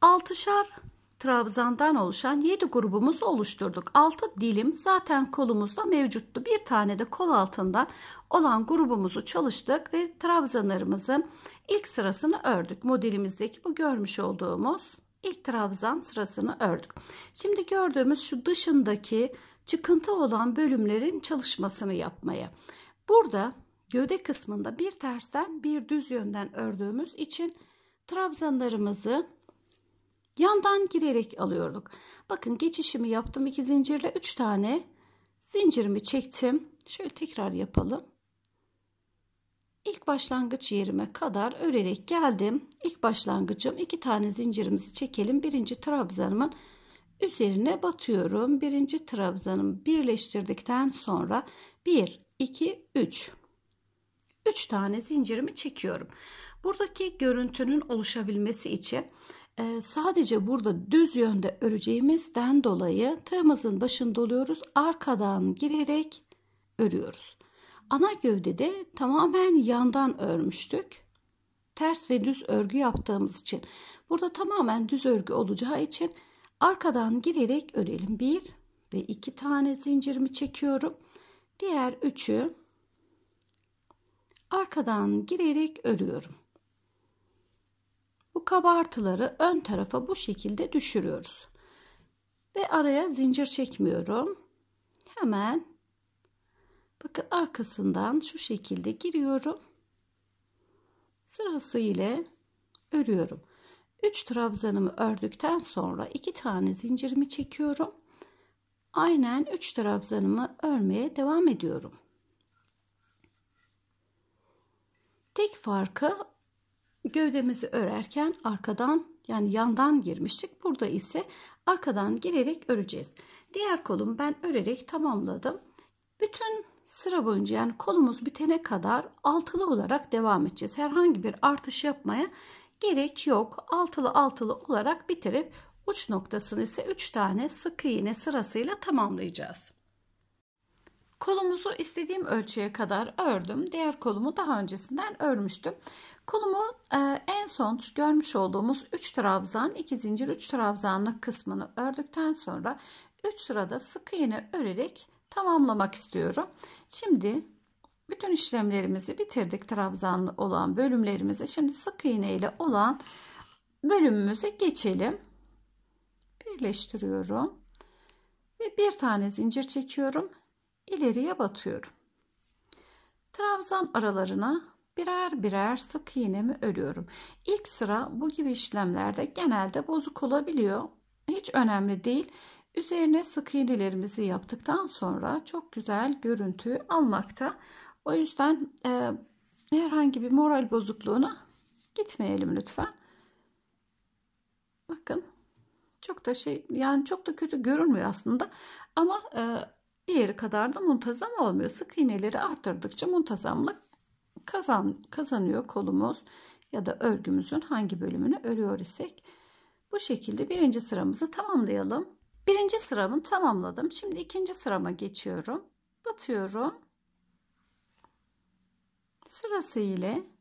altışar trabzandan oluşan 7 grubumuzu oluşturduk. 6 dilim zaten kolumuzda mevcuttu. Bir tane de kol altından olan grubumuzu çalıştık ve trabzanlarımızın ilk sırasını ördük. Modelimizdeki bu görmüş olduğumuz ilk trabzan sırasını ördük. Şimdi gördüğümüz şu dışındaki çıkıntı olan bölümlerin çalışmasını yapmaya. Burada gövde kısmında bir tersten bir düz yönden ördüğümüz için trabzanlarımızı Yandan girerek alıyorduk. Bakın geçişimi yaptım iki zincirle üç tane zincirimi çektim. Şöyle tekrar yapalım. İlk başlangıç yerime kadar örerek geldim. İlk başlangıcım iki tane zincirimizi çekelim. Birinci trabzanımın üzerine batıyorum. Birinci trabzanımı birleştirdikten sonra 1, 2, 3. 3 tane zincirimi çekiyorum. Buradaki görüntünün oluşabilmesi için ee, sadece burada düz yönde öreceğimizden dolayı tığımızın başını doluyoruz. Arkadan girerek örüyoruz. Ana gövdede tamamen yandan örmüştük. Ters ve düz örgü yaptığımız için. Burada tamamen düz örgü olacağı için arkadan girerek örelim. Bir ve iki tane zincirimi çekiyorum. Diğer üçü arkadan girerek örüyorum. Bu kabartıları ön tarafa bu şekilde düşürüyoruz. Ve araya zincir çekmiyorum. Hemen bakın arkasından şu şekilde giriyorum. Sırası ile örüyorum. 3 trabzanımı ördükten sonra 2 tane zincirimi çekiyorum. Aynen 3 trabzanımı örmeye devam ediyorum. Tek farkı gövdemizi örerken arkadan yani yandan girmiştik. Burada ise arkadan girerek öreceğiz. Diğer kolum ben örerek tamamladım. Bütün sıra boyunca yani kolumuz bitene kadar altılı olarak devam edeceğiz. Herhangi bir artış yapmaya gerek yok. Altılı altılı olarak bitirip uç noktasını ise 3 tane sık iğne sırasıyla tamamlayacağız. Kolumuzu istediğim ölçüye kadar ördüm. Diğer kolumu daha öncesinden örmüştüm. Kolumu e, en son görmüş olduğumuz 3 trabzan, 2 zincir 3 trabzanlık kısmını ördükten sonra 3 sırada sık iğne örerek tamamlamak istiyorum. Şimdi bütün işlemlerimizi bitirdik. Trabzanlı olan bölümlerimize şimdi sık iğne ile olan bölümümüze geçelim. Birleştiriyorum. Ve bir tane zincir çekiyorum ileriye batıyorum. Trabzan aralarına birer birer sık iğnemi örüyorum. İlk sıra bu gibi işlemlerde genelde bozuk olabiliyor. Hiç önemli değil. Üzerine sık iğnelerimizi yaptıktan sonra çok güzel görüntü almakta. O yüzden e, herhangi bir moral bozukluğuna gitmeyelim lütfen. Bakın çok da şey yani çok da kötü görünmüyor aslında ama e, bir diğeri kadar da muntazam olmuyor. Sık iğneleri arttırdıkça muntazamlık kazan, kazanıyor kolumuz ya da örgümüzün hangi bölümünü örüyor isek. Bu şekilde birinci sıramızı tamamlayalım. Birinci sıramı tamamladım. Şimdi ikinci sırama geçiyorum. Batıyorum. Sırası ile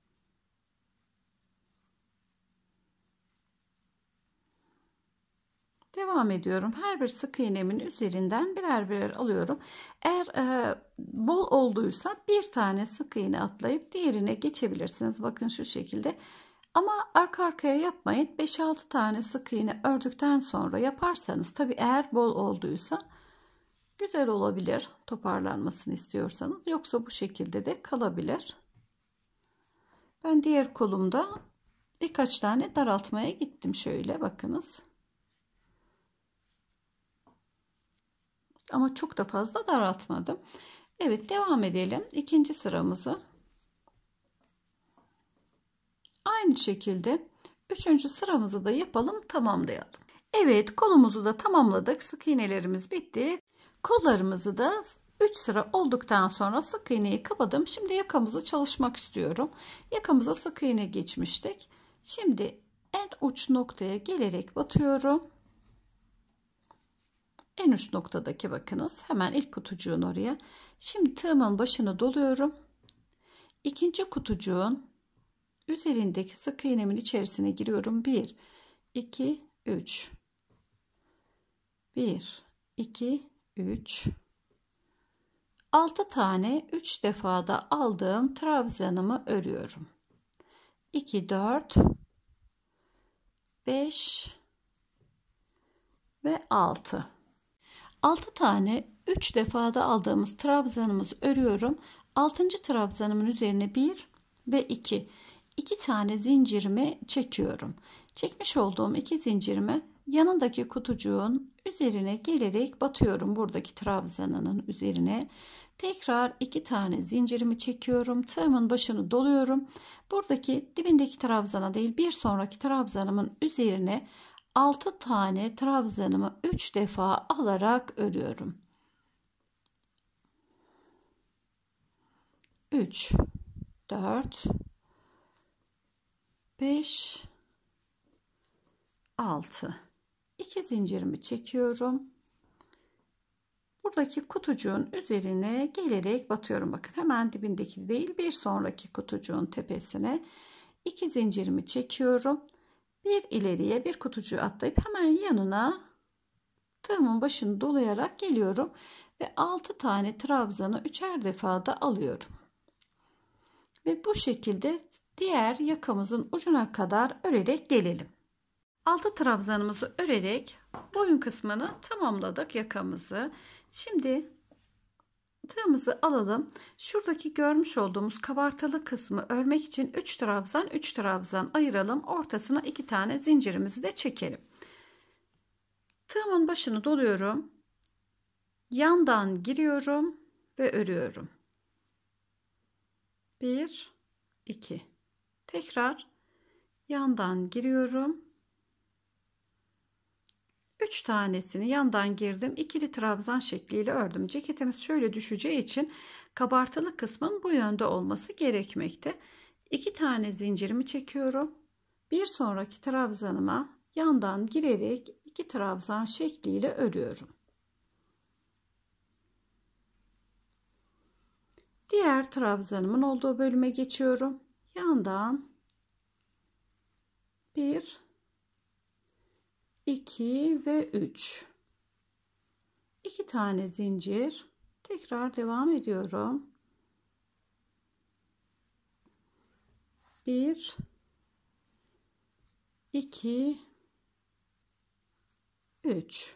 Devam ediyorum. Her bir sık iğnemin üzerinden birer birer alıyorum. Eğer e, bol olduysa bir tane sık iğne atlayıp diğerine geçebilirsiniz. Bakın şu şekilde. Ama arka arkaya yapmayın. 5-6 tane sık iğne ördükten sonra yaparsanız tabi eğer bol olduysa güzel olabilir. Toparlanmasını istiyorsanız. Yoksa bu şekilde de kalabilir. Ben diğer kolumda birkaç tane daraltmaya gittim. Şöyle bakınız. ama çok da fazla daraltmadım. Evet devam edelim. ikinci sıramızı. Aynı şekilde üçüncü sıramızı da yapalım tamamlayalım. Evet kolumuzu da tamamladık. Sık iğnelerimiz bitti. Kollarımızı da 3 sıra olduktan sonra sık iğneyi kapadım. Şimdi yakamızı çalışmak istiyorum. Yakamıza sık iğne geçmiştik. Şimdi en uç noktaya gelerek batıyorum en üst noktadaki bakınız hemen ilk kutucuğun oraya. Şimdi tığımın başını doluyorum. İkinci kutucuğun üzerindeki sık iğnemin içerisine giriyorum. 1 2 3 1 2 3 6 tane 3 defada aldığım trabzanımı örüyorum. 2 4 5 ve 6 6 tane 3 defada aldığımız trabzanımız örüyorum. 6. trabzanımın üzerine 1 ve 2. 2 tane zincirimi çekiyorum. Çekmiş olduğum 2 zincirimi yanındaki kutucuğun üzerine gelerek batıyorum buradaki trabzanının üzerine. Tekrar 2 tane zincirimi çekiyorum. Tığımın başını doluyorum. Buradaki dibindeki trabzana değil bir sonraki trabzanımın üzerine 6 tane trabzanımı 3 defa alarak örüyorum. 3 4 5 6 2 zincirimi çekiyorum. Buradaki kutucuğun üzerine gelerek batıyorum. Bakın hemen dibindeki değil bir sonraki kutucuğun tepesine 2 zincirimi çekiyorum bir ileriye bir kutucuğu atlayıp hemen yanına tığımın başını dolayarak geliyorum ve 6 tane trabzanı üçer defa da alıyorum. Ve bu şekilde diğer yakamızın ucuna kadar örerek gelelim. 6 trabzanımızı örerek boyun kısmını tamamladık yakamızı. Şimdi tığımızı alalım. Şuradaki görmüş olduğumuz kabartalı kısmı örmek için 3 trabzan 3 trabzan ayıralım. Ortasına 2 tane zincirimizi de çekelim. Tığımın başını doluyorum. Yandan giriyorum ve örüyorum. 1 2 Tekrar yandan giriyorum 3 tanesini yandan girdim. ikili trabzan şekliyle ördüm. Ceketimiz şöyle düşeceği için kabartılı kısmın bu yönde olması gerekmekte. 2 tane zincirimi çekiyorum. Bir sonraki trabzanıma yandan girerek 2 trabzan şekliyle örüyorum. Diğer trabzanımın olduğu bölüme geçiyorum. Yandan bir 2 ve 3 2 tane zincir tekrar devam ediyorum 1 2 3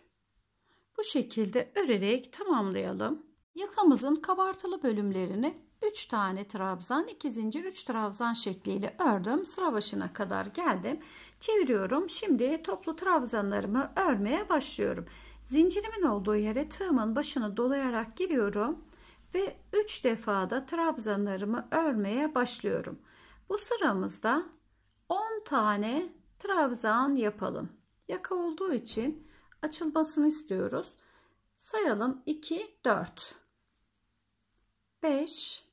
bu şekilde örerek tamamlayalım yakamızın kabartılı bölümlerini 3 tane trabzan 2 zincir 3 trabzan şekliyle ördüm sıra başına kadar geldim Çeviriyorum. Şimdi toplu trabzanlarımı örmeye başlıyorum. Zincirimin olduğu yere tığımın başını dolayarak giriyorum ve 3 defa da trabzanlarımı örmeye başlıyorum. Bu sıramızda 10 tane trabzan yapalım. Yaka olduğu için açılmasını istiyoruz. Sayalım 2 4 5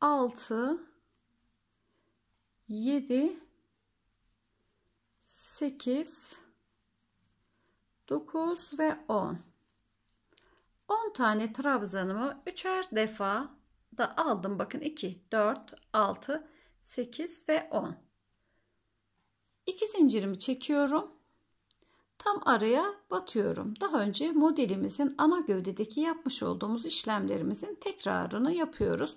6 7 8 9 ve 10 10 tane trabzanımı üçer defa da aldım bakın 2 4 6 8 ve 10 2 zincirimi çekiyorum tam araya batıyorum daha önce modelimizin ana gövdedeki yapmış olduğumuz işlemlerimizin tekrarını yapıyoruz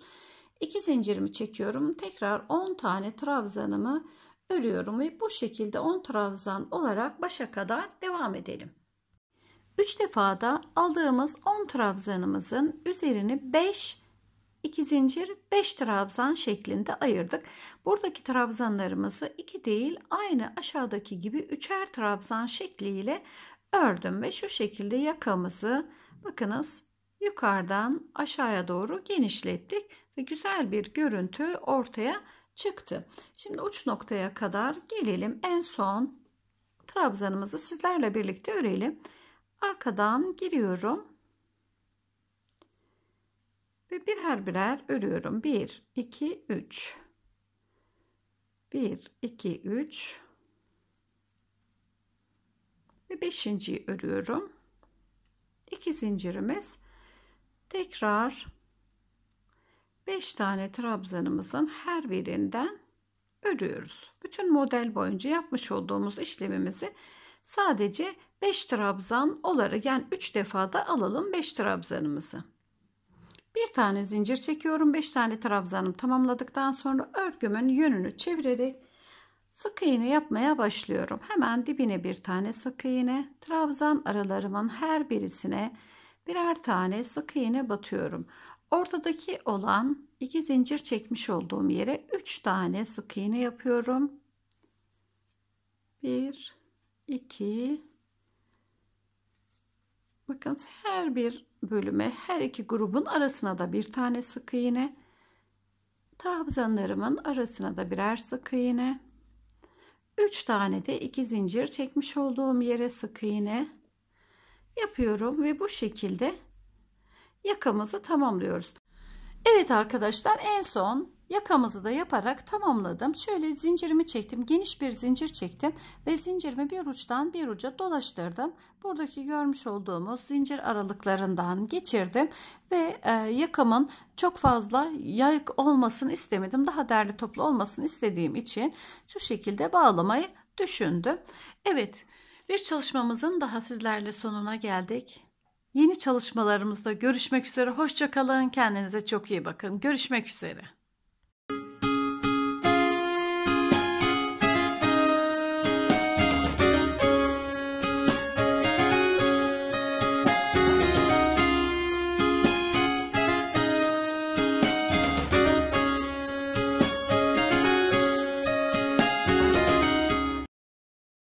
2 zincirimi çekiyorum tekrar 10 tane trabzanımı örüyorum ve bu şekilde 10 trabzan olarak başa kadar devam edelim. 3 defada aldığımız 10 trabzanımızın üzerini 5 2 zincir 5 trabzan şeklinde ayırdık. Buradaki trabzanlarımızı 2 değil aynı aşağıdaki gibi 3'er trabzan şekliyle ördüm ve şu şekilde yakamızı bakınız yukarıdan aşağıya doğru genişlettik ve güzel bir görüntü ortaya çıktı. Şimdi uç noktaya kadar gelelim. En son trabzanımızı sizlerle birlikte örelim. Arkadan giriyorum. Ve birer birer örüyorum. 1, 2, 3. 1, 2, 3. Ve beşinciyi örüyorum. İki zincirimiz tekrar 5 tane trabzanımızın her birinden örüyoruz. Bütün model boyunca yapmış olduğumuz işlemimizi sadece 5 trabzan olarak yani 3 defada alalım 5 trabzanımızı. Bir tane zincir çekiyorum. 5 tane trabzanım tamamladıktan sonra örgümün yönünü çevirerek sık iğne yapmaya başlıyorum. Hemen dibine bir tane sık iğne, trabzan aralarımın her birisine birer tane sık iğne batıyorum. Ortadaki olan iki zincir çekmiş olduğum yere 3 tane sık iğne yapıyorum. 1 2 Bakın her bir bölüme, her iki grubun arasına da bir tane sık iğne. Trabzanlarımın arasına da birer sık iğne. 3 tane de iki zincir çekmiş olduğum yere sık iğne yapıyorum ve bu şekilde yakamızı tamamlıyoruz. Evet arkadaşlar en son yakamızı da yaparak tamamladım. Şöyle zincirimi çektim. Geniş bir zincir çektim ve zincirimi bir uçtan bir uca dolaştırdım. Buradaki görmüş olduğumuz zincir aralıklarından geçirdim ve e, yakamın çok fazla yayık olmasını istemedim. Daha derli toplu olmasını istediğim için şu şekilde bağlamayı düşündüm. Evet bir çalışmamızın daha sizlerle sonuna geldik. Yeni çalışmalarımızda görüşmek üzere. Hoşçakalın. Kendinize çok iyi bakın. Görüşmek üzere.